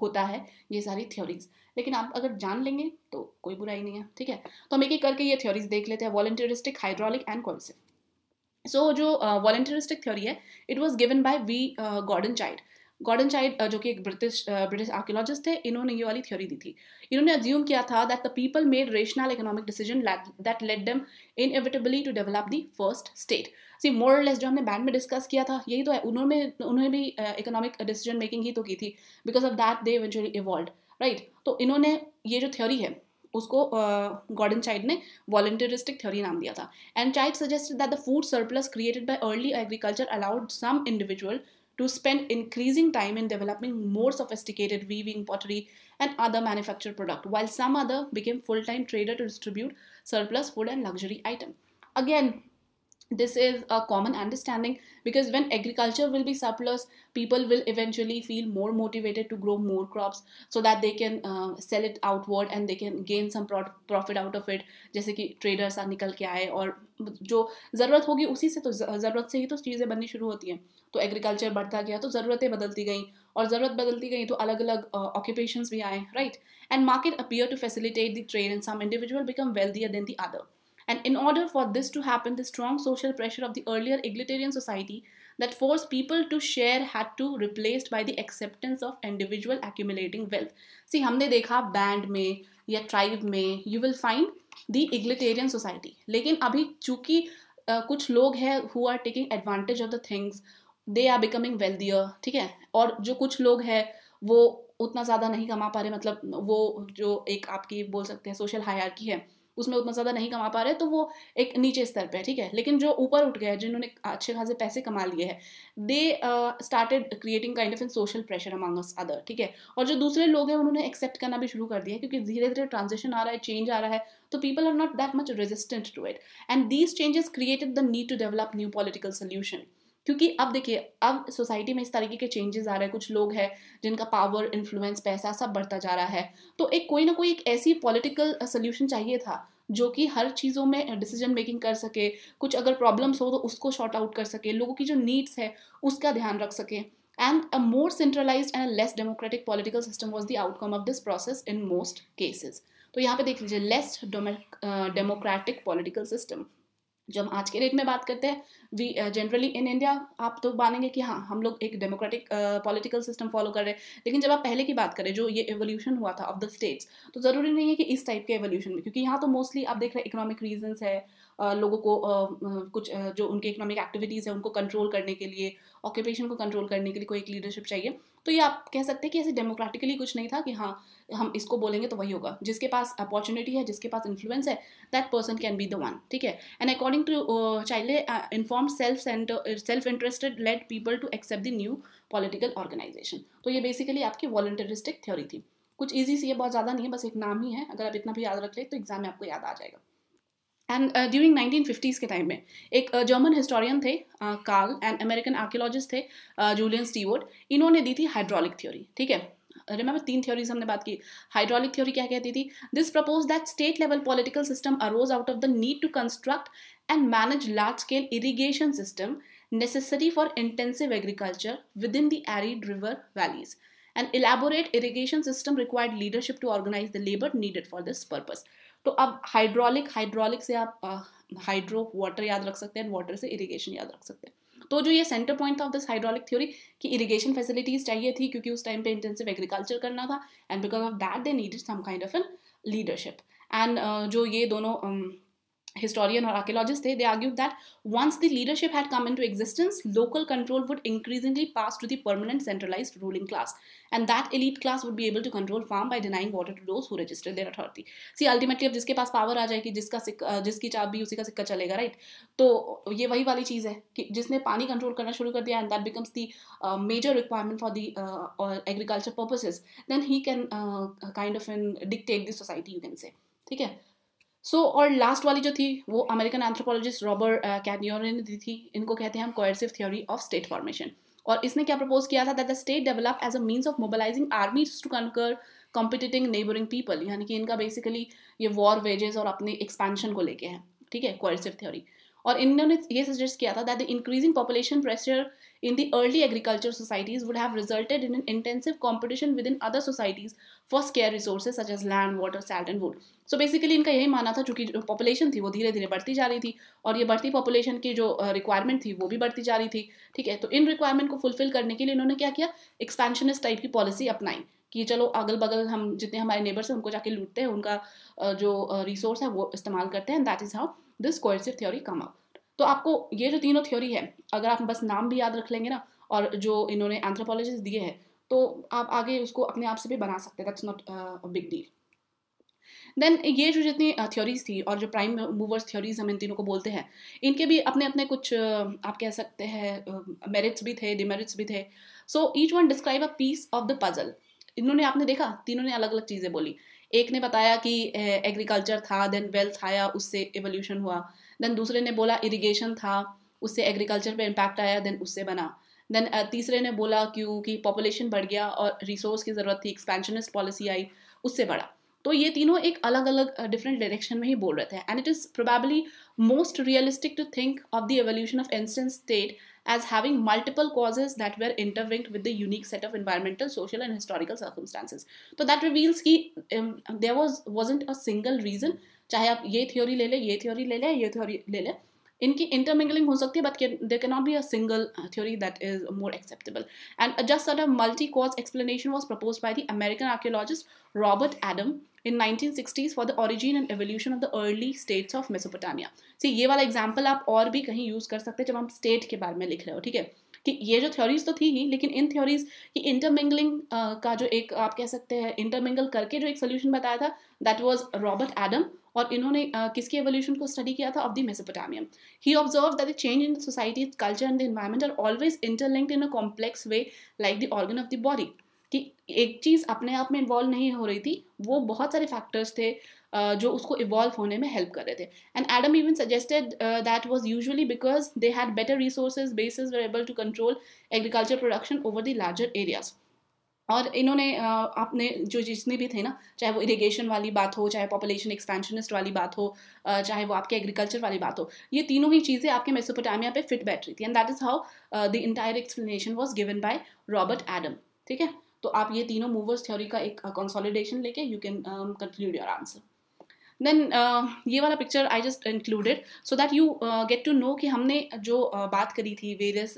होता है ये सारी थ्योरीज लेकिन आप अगर जान लेंगे तो कोई बुराई नहीं है ठीक है तो हम एक एक करके ये थ्योरीज देख लेते हैं voluntaristic hydraulic and coercive so जो वॉल्टियरिस्टिक थ्योरी है it was given by V Gordon Childe Gordon Childe जो कि एक ब्रिटिश ब्रिटिश आर्कियोलॉजिस्ट थे इन्होंने ये वाली थ्योरी दी थी इन्होंने अज्यूम किया था that the people made rational economic decision that led inevitably to develop the first state see more less जो हमने बैंड में डिस्कस किया था यही तो है उन्होंने उन्होंने भी इकोनॉमिक डिसीजन मेकिंग ही तो की थी because of that they eventually evolve right तो इन्होंने ये जो थ्योरी है उसको गॉर्डन चाइल्ड ने वॉल्टरिस्टिक थ्योरी नाम दिया था and Childe suggested that the food surplus created by early agriculture allowed some individual to spend increasing time in developing more sophisticated weaving, pottery, and other manufactured product, while some other became full-time trader to distribute surplus food and luxury item. Again, this is a common understanding because when agriculture will be surplus people will eventually feel more motivated to grow more crops so that they can uh, sell it outward and they can gain some pro profit out of it जैसे कि traders आ निकल के आए और जो ज़रूरत होगी उसी से तो ज़रूरत से ही तो चीज़ें बननी शुरू होती हैं तो agriculture बढ़ता गया तो ज़रूरतें बदलती गई और ज़रूरत बदलती गई तो अलग अलग occupations uh, भी आए right and market appear to facilitate the trade and some individual become wealthier than the other And in order for this to happen, the strong social pressure of the earlier egalitarian society that forced people to share had to replaced by the acceptance of individual accumulating wealth. See, humne dekha band mein ya tribe mein you will find the egalitarian society lekin abhi chuki uh, कुछ लोग हैं who are taking advantage of the things they are becoming wealthier ठीक है और जो कुछ लोग हैं वो उतना ज़्यादा नहीं कमा पा रहे मतलब वो जो एक आपकी बोल सकते हैं सोशल हायरकी है उसमें उतना ज़्यादा नहीं कमा पा रहे तो वो एक नीचे स्तर पर है ठीक है लेकिन जो ऊपर उठ गए जिन्होंने अच्छे खासे पैसे कमा लिए हैं they started creating kind of in social pressure us other ठीक है और जो दूसरे लोग हैं उन्होंने एक्सेप्ट करना भी शुरू कर दिया क्योंकि धीरे धीरे ट्रांजेक्शन आ रहा है चेंज आ रहा है तो people are not that much resistant to it and these changes created the need to develop new political solution क्योंकि अब देखिए अब सोसाइटी में इस तरीके के चेंजेस आ रहे हैं कुछ लोग हैं जिनका पावर इन्फ्लुएंस पैसा सब बढ़ता जा रहा है तो एक कोई ना कोई एक ऐसी पॉलिटिकल सोल्यूशन चाहिए था जो कि हर चीज़ों में डिसीजन मेकिंग कर सके कुछ अगर प्रॉब्लम्स हो तो उसको शॉर्ट आउट कर सके लोगों की जो नीड्स है उसका ध्यान रख सके and a more centralise and less democratic political system was the outcome of this process in most cases तो यहाँ पे देख लीजिए लेस डेमोक्रेटिक पॉलिटिकल सिस्टम जो हम आज के डेट में बात करते हैं वी जनरली इन इंडिया आप तो मानेंगे कि हाँ हम लोग एक डेमोक्रेटिक पॉलिटिकल सिस्टम फॉलो कर रहे हैं लेकिन जब आप पहले की बात करें जो ये एवोल्यूशन हुआ था ऑफ द स्टेट्स तो ज़रूरी नहीं है कि इस टाइप के एवोल्यूशन में क्योंकि यहाँ तो मोस्टली आप देख रहे हैं इकोनॉमिक रीजंस है लोगों को कुछ जो उनके इकोनॉमिक एक्टिविटीज़ है उनको कंट्रोल करने के लिए ऑक्यूपेशन को कंट्रोल करने के लिए कोई एक लीडरशिप चाहिए तो ये आप कह सकते हैं कि ऐसे डेमोक्रेटिकली कुछ नहीं था कि हाँ हम इसको बोलेंगे तो वही होगा जिसके पास अपॉर्चुनिटी है जिसके पास इन्फ्लुएंस है that person can be the one ठीक है and according to Childe inform self centre self interested let people to accept the new political organisation तो ये बेसिकली आपकी वॉल्टरिस्टिक थ्योरी थी कुछ ईजी सी है बहुत ज़्यादा नहीं है बस एक नाम ही है अगर आप इतना भी याद रख ले तो एग्जाम में आपको याद आ जाएगा एंड ड्यूरिंग नाइनटीन फिफ्टीज़ के टाइम में एक जर्मन uh, हिस्टोरियन थे कार्ल एंड अमेरिकन आर्कियोलॉजिस्ट थे जूलियन uh, स्टीवर्ड इन्होंने दी थी हाइड्रोलिक थ्योरी ठीक है रिमेंबर तीन थ्योरीज हमने बात की हाइड्रोलिक थ्योरी क्या कहती थी this propose that state level political system arose out of the need to construct and manage large scale irrigation system necessary for intensive agriculture within the arid river valleys and elaborate irrigation system required leadership to organise the labour needed for this purpose तो अब हाइड्रोलिक हाइड्रोलिक से आप हाइड्रो वाटर याद रख सकते हैं वाटर से इरिगेशन याद रख सकते हैं तो जो ये सेंटर पॉइंट था ऑफ दिस हाइड्रोलिक थ्योरी कि इरिगेशन फैसिलिटीज चाहिए थी क्योंकि उस टाइम पे इंटेंसिव एग्रीकल्चर करना था and because of that they needed some kind of an leadership एंड जो ये दोनों um, historian or archaeologist they, they argued that once the leadership had come into existence local control would increasingly pass to the permanent centralized ruling class and that elite class would be able to control farm by denying water to those who registered their authority see ultimately if jiske अब जिसके पास पावर आ जाएगी जिसका usi ka sikka chalega right to ye wahi wali cheez hai ki jisne pani control karna shuru kar diya and that becomes the uh, major requirement for the uh, agriculture purposes then he can uh, kind of in dictate the society you can say theek hai so so, और लास्ट वाली जो थी वो अमेरिकन एंथ्रोपोलॉजिस्ट रॉबर्ट कैनियोर ने दी थी इनको कहते हैं हम coercive theory of state formation और इसने क्या प्रपोज किया था that the state develop as a means of mobilising armies to conquer competing neighbouring people यानी कि इनका बेसिकली ये वॉर वेजेस और अपने एक्सपेंशन को लेके है ठीक है कोएसिव थ्योरी और इन्होंने ये सजेस्ट किया था that the increasing population pressure the early agriculture societies would have resulted in an intensive competition within other societies for scarce resources such as land water salt and wood so basically इनका यही मानना था चूँकि जो पॉपुलेशन थी वो धीरे धीरे बढ़ती जा रही थी और ये बढ़ती पॉपुलेशन की जो रिक्वायरमेंट थी वो भी बढ़ती जा रही थी ठीक है तो इन रिक्वायरमेंट को फुलफिल करने के लिए इन्होंने क्या किया इस टाइप की पॉलिसी अपनाई कि चलो अगल बगल हम जितने हमारे नेबर्स हैं उनको जाके लूटते हैं उनका जो रिसोर्स है वो इस्तेमाल करते हैं that is how this coercive theory come up तो आपको ये जो तीनों थ्योरी है अगर आप बस नाम भी याद रख लेंगे ना और जो इन्होंने एंथ्रोपोलॉजिस्ट दिए हैं तो आप आगे उसको अपने आप से भी बना सकते हैं that's not big deal then ये जो जितनी थ्योरीज थी और जो प्राइम मूवर्स थ्योरीज हम इन तीनों को बोलते हैं इनके भी अपने अपने कुछ आप कह सकते हैं मेरिट्स भी थे डिमेरिट्स भी थे so each one describe a piece of the puzzle इन्होंने आपने देखा तीनों ने अलग अलग चीज़ें बोली एक ने बताया कि एग्रीकल्चर था देन वेल्थ आया उससे एवोल्यूशन हुआ देन दूसरे ने बोला इरिगेशन था उससे एग्रीकल्चर पे इम्पैक्ट आया देन उससे बना देन तीसरे ने बोला क्योंकि पॉपुलेशन बढ़ गया और रिसोर्स की ज़रूरत थी एक्सपेंशनिस्ट पॉलिसी आई उससे बढ़ा तो ये तीनों एक अलग अलग डिफरेंट डायरेक्शन में ही बोल रहे थे and it is probably most realistic to think of the evolution of instant state as having multiple causes that were interlinked with the unique set of environmental, social, and historical circumstances. So that reveals कि um, there was wasn't a single reason. चाहे आप ये थ्योरी ले लें ये थ्योरी ले लें ये थ्योरी ले लें इनकी इंटरमिंगलिंग हो सकती है but there can not be a single theory that is more acceptable and just at a multi cause explanation was propose by the American archaeologist Robert Adam in 1960s for the origin and evolution of the early states of Mesopotamia see ये वाला एग्जाम्पल आप और भी कहीं यूज कर सकते हैं जब हम स्टेट के बारे में लिख रहे हो ठीक है कि ये जो थ्योरीज तो थी ही लेकिन इन थ्योरीज की इंटरमिंगलिंग uh, का जो एक आप कह सकते हैं इंटरमिंगल करके जो एक सोल्यूशन बताया था दैट वॉज रॉबर्ट एडम और इन्होंने uh, किसके एवोल्यूशन को स्टडी किया था of the Mesopotamian he observe that the change in society culture and the environment are always interlinked in a complex way like the organ of the body कि एक चीज़ अपने आप में इन्वॉल्व नहीं हो रही थी वो बहुत सारे फैक्टर्स थे uh, जो उसको इवॉल्व होने में हेल्प कर रहे थे and Adam even suggested that was usually because they had better resources basis were able to control agriculture production over the larger areas और इन्होंने आपने जो जितने भी थे ना चाहे वो इरिगेशन वाली बात हो चाहे पॉपुलेशन एक्सपेंशनिस्ट वाली बात हो चाहे वो आपके एग्रीकल्चर वाली बात हो ये तीनों ही चीज़ें आपके मेसोपोटामिया पे फिट बैठ रही थी and that is how the entire explanation was given by Robert Adam ठीक है तो आप ये तीनों मूवर्स थ्योरी का एक कंसोलिडेशन लेके you can conclude your answer then uh, ये वाला picture I just included so that you get to know कि हमने जो uh, बात करी थी वेरियस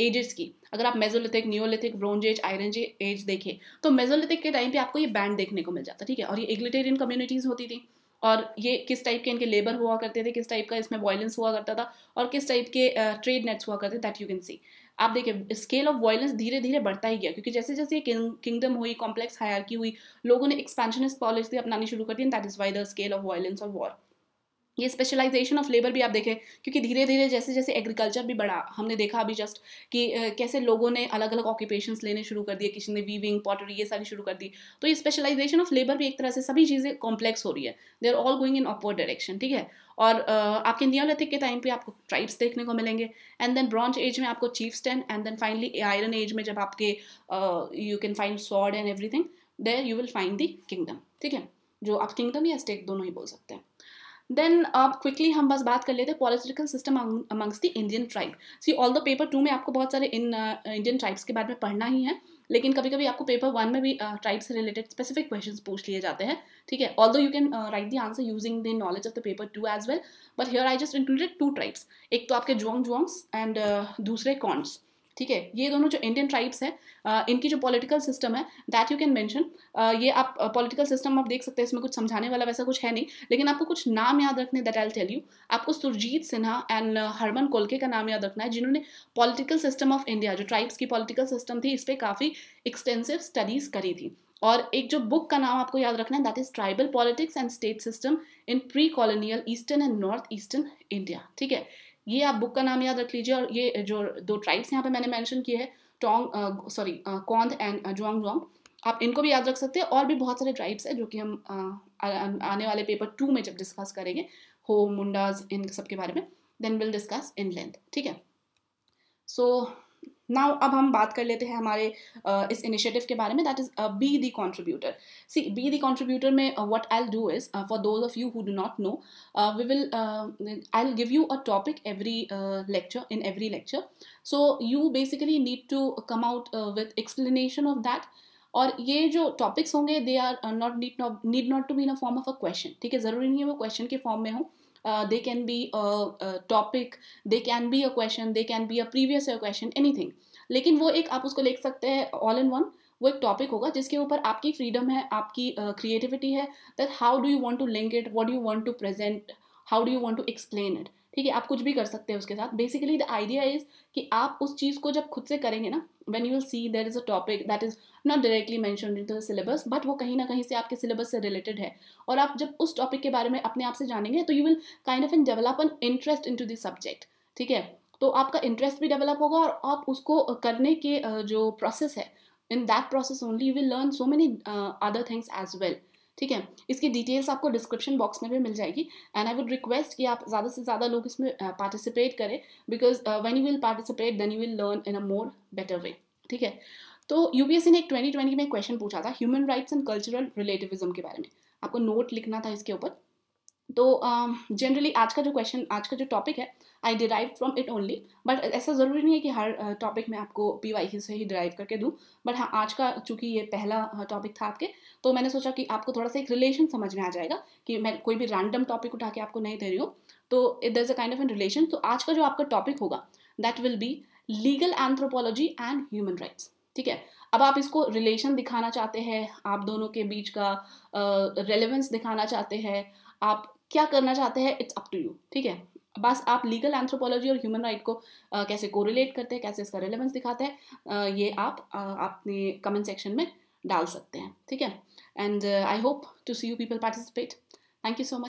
एजेस uh, की अगर आप Mesolithic Neolithic bronze age iron age देखें तो मेजोलिथिक के टाइम पे आपको ये बैंड देखने को मिल जाता ठीक है और ये एग्लिटेरियन कम्युनिटीज़ होती थी और ये किस टाइप के इनके लेबर हुआ करते थे किस टाइप का इसमें वॉयलेंस हुआ करता था और किस टाइप के ट्रेड uh, नेट्स हुआ करते दैट यू कैन सी आप देखिए स्केल ऑफ वायलेंस धीरे धीरे बढ़ता ही गया क्योंकि जैसे जैसे ये किंगडम हुई कॉम्प्लेक्स की हुई लोगों ने एक्सपेंशनिस्ट पॉलिसी अपनानी शुरू कर दी and that is why the scale of violence और वॉर ये स्पेशलाइजेशन ऑफ लेबर भी आप देखें क्योंकि धीरे धीरे जैसे जैसे एग्रीकल्चर भी बढ़ा हमने देखा अभी जस्ट कि कैसे लोगों ने अलग अलग ऑक्यूपेशंस लेने शुरू कर दिए किसी ने वीविंग पॉटरी ये सारी शुरू कर दी तो ये स्पेशलाइजेशन ऑफ लेबर भी एक तरह से सभी चीज़ें कॉम्प्लेक्स हो रही है दे are all going in upward direction ठीक है और आपके नियोलिथिक के टाइम पे आपको ट्राइब्स देखने को मिलेंगे एंड देन ब्रॉन्ज एज में आपको chiefs stand and then finally iron age में जब आपके you can find sword and everything there you will find the kingdom ठीक है जो आप किंगडम या स्टेट दोनों ही बोल सकते हैं देन अब क्विकली हम बस बात कर लेते हैं political system amongst the Indian tribe see all the paper two में आपको बहुत सारे इन इंडियन ट्राइब्स के बारे में पढ़ना ही है लेकिन कभी कभी आपको पेपर वन में भी ट्राइब्स uh, से रिलेटेड स्पेसिफिक क्वेश्चन पूछ लिए जाते हैं ठीक है although you can write the answer using the knowledge of the paper two as well but here I just included two tribes एक तो आपके जुआंग जुआंग्स एंड दूसरे कॉन्स ठीक है ये दोनों जो इंडियन ट्राइब्स हैं इनकी जो पॉलिटिकल सिस्टम है दैट यू कैन मेंशन ये आप पॉलिटिकल सिस्टम आप देख सकते हैं इसमें कुछ समझाने वाला वैसा कुछ है नहीं लेकिन आपको कुछ नाम याद रखने दैट आई टेल यू आपको Surajit Sinha and Hermann Kulke का नाम याद रखना है जिन्होंने पॉलिटिकल सिस्टम ऑफ इंडिया जो ट्राइब्स की पॉलिटिकल सिस्टम थी इस पर काफ़ी एक्सटेंसिव स्टडीज़ करी थी और एक जो बुक का नाम आपको याद रखना है that is tribal politics and state system in pre colonial eastern and north eastern India ठीक है ये आप बुक का नाम याद रख लीजिए और ये जो दो ट्राइब्स यहाँ पे मैंने मेंशन किए हैं टोंग सॉरी कौंद एंड जोंग जोंग आप इनको भी याद रख सकते हैं और भी बहुत सारे ट्राइब्स हैं जो कि हम uh, आने वाले पेपर टू में जब डिस्कस करेंगे हो मुंडाज इन सब के बारे में then will discuss in length ठीक है सो so, नाउ अब हम बात कर लेते हैं हमारे uh, इस इनिशिएटिव के बारे में that is be the contributor see be the contributor में what I do is for those of you who do not know we will I give you a topic every lecture in every lecture so you basically need to come out with explanation of that और ये जो टॉपिक्स होंगे they are not need need not to be in a form of a question ठीक है ज़रूरी नहीं है वो क्वेश्चन के फॉर्म में हो uh, they can be a, a topic they can be a question they can be a previous year question anything लेकिन वो एक आप उसको लिख सकते हैं ऑल इन वन वो एक टॉपिक होगा जिसके ऊपर आपकी फ्रीडम है आपकी क्रिएटिविटी uh, है that how do you want to link it what do you want to present how do you want to explain it ठीक है आप कुछ भी कर सकते हैं उसके साथ बेसिकली द आइडिया इज कि आप उस चीज़ को जब खुद से करेंगे ना when you see there is a topic that is not directly mention in the syllabus but वो कहीं ना कहीं से आपके सिलेबस से रिलेटेड है और आप जब उस टॉपिक के बारे में अपने आप से जानेंगे तो you will kind of an develop an interest into this subject ठीक है तो आपका इंटरेस्ट भी डेवलप होगा और आप उसको करने के जो प्रोसेस है in that process only you will learn so many other things as well ठीक है इसकी डिटेल्स आपको डिस्क्रिप्शन बॉक्स में भी मिल जाएगी एंड आई वुड रिक्वेस्ट कि आप ज़्यादा से ज़्यादा लोग इसमें पार्टिसिपेट करें because when you will participate then you will learn in a more better way ठीक है तो यू ने एक ट्वेंटी में क्वेश्चन पूछा था human rights and cultural relativism के बारे में आपको नोट लिखना था इसके ऊपर तो जनरली uh, आज का जो क्वेश्चन आज का जो टॉपिक है I derive from it only but ऐसा ज़रूरी नहीं है कि हर टॉपिक मैं आपको पी वाई से ही डिराइव करके दूँ बट हाँ आज का चूंकि ये पहला टॉपिक था आपके तो मैंने सोचा कि आपको थोड़ा सा एक रिलेशन समझ में आ जाएगा कि मैं कोई भी रैंडम टॉपिक उठा के आपको नहीं दे रही हूँ तो it does a kind of an relation तो आज का जो आपका टॉपिक होगा that will be legal anthropology and human rights ठीक है अब आप इसको रिलेशन दिखाना चाहते हैं आप दोनों के बीच का रेलिवेंस uh, दिखाना चाहते हैं आप क्या करना चाहते हैं इट्स अप टू यू ठीक है बस आप लीगल एंथ्रोपोलॉजी और ह्यूमन राइट को आ, कैसे कोरिलेट करते हैं कैसे इसका रिलेवेंस दिखाते हैं ये आप अपने कमेंट सेक्शन में डाल सकते हैं ठीक है and I hope to see you people participate thank you so much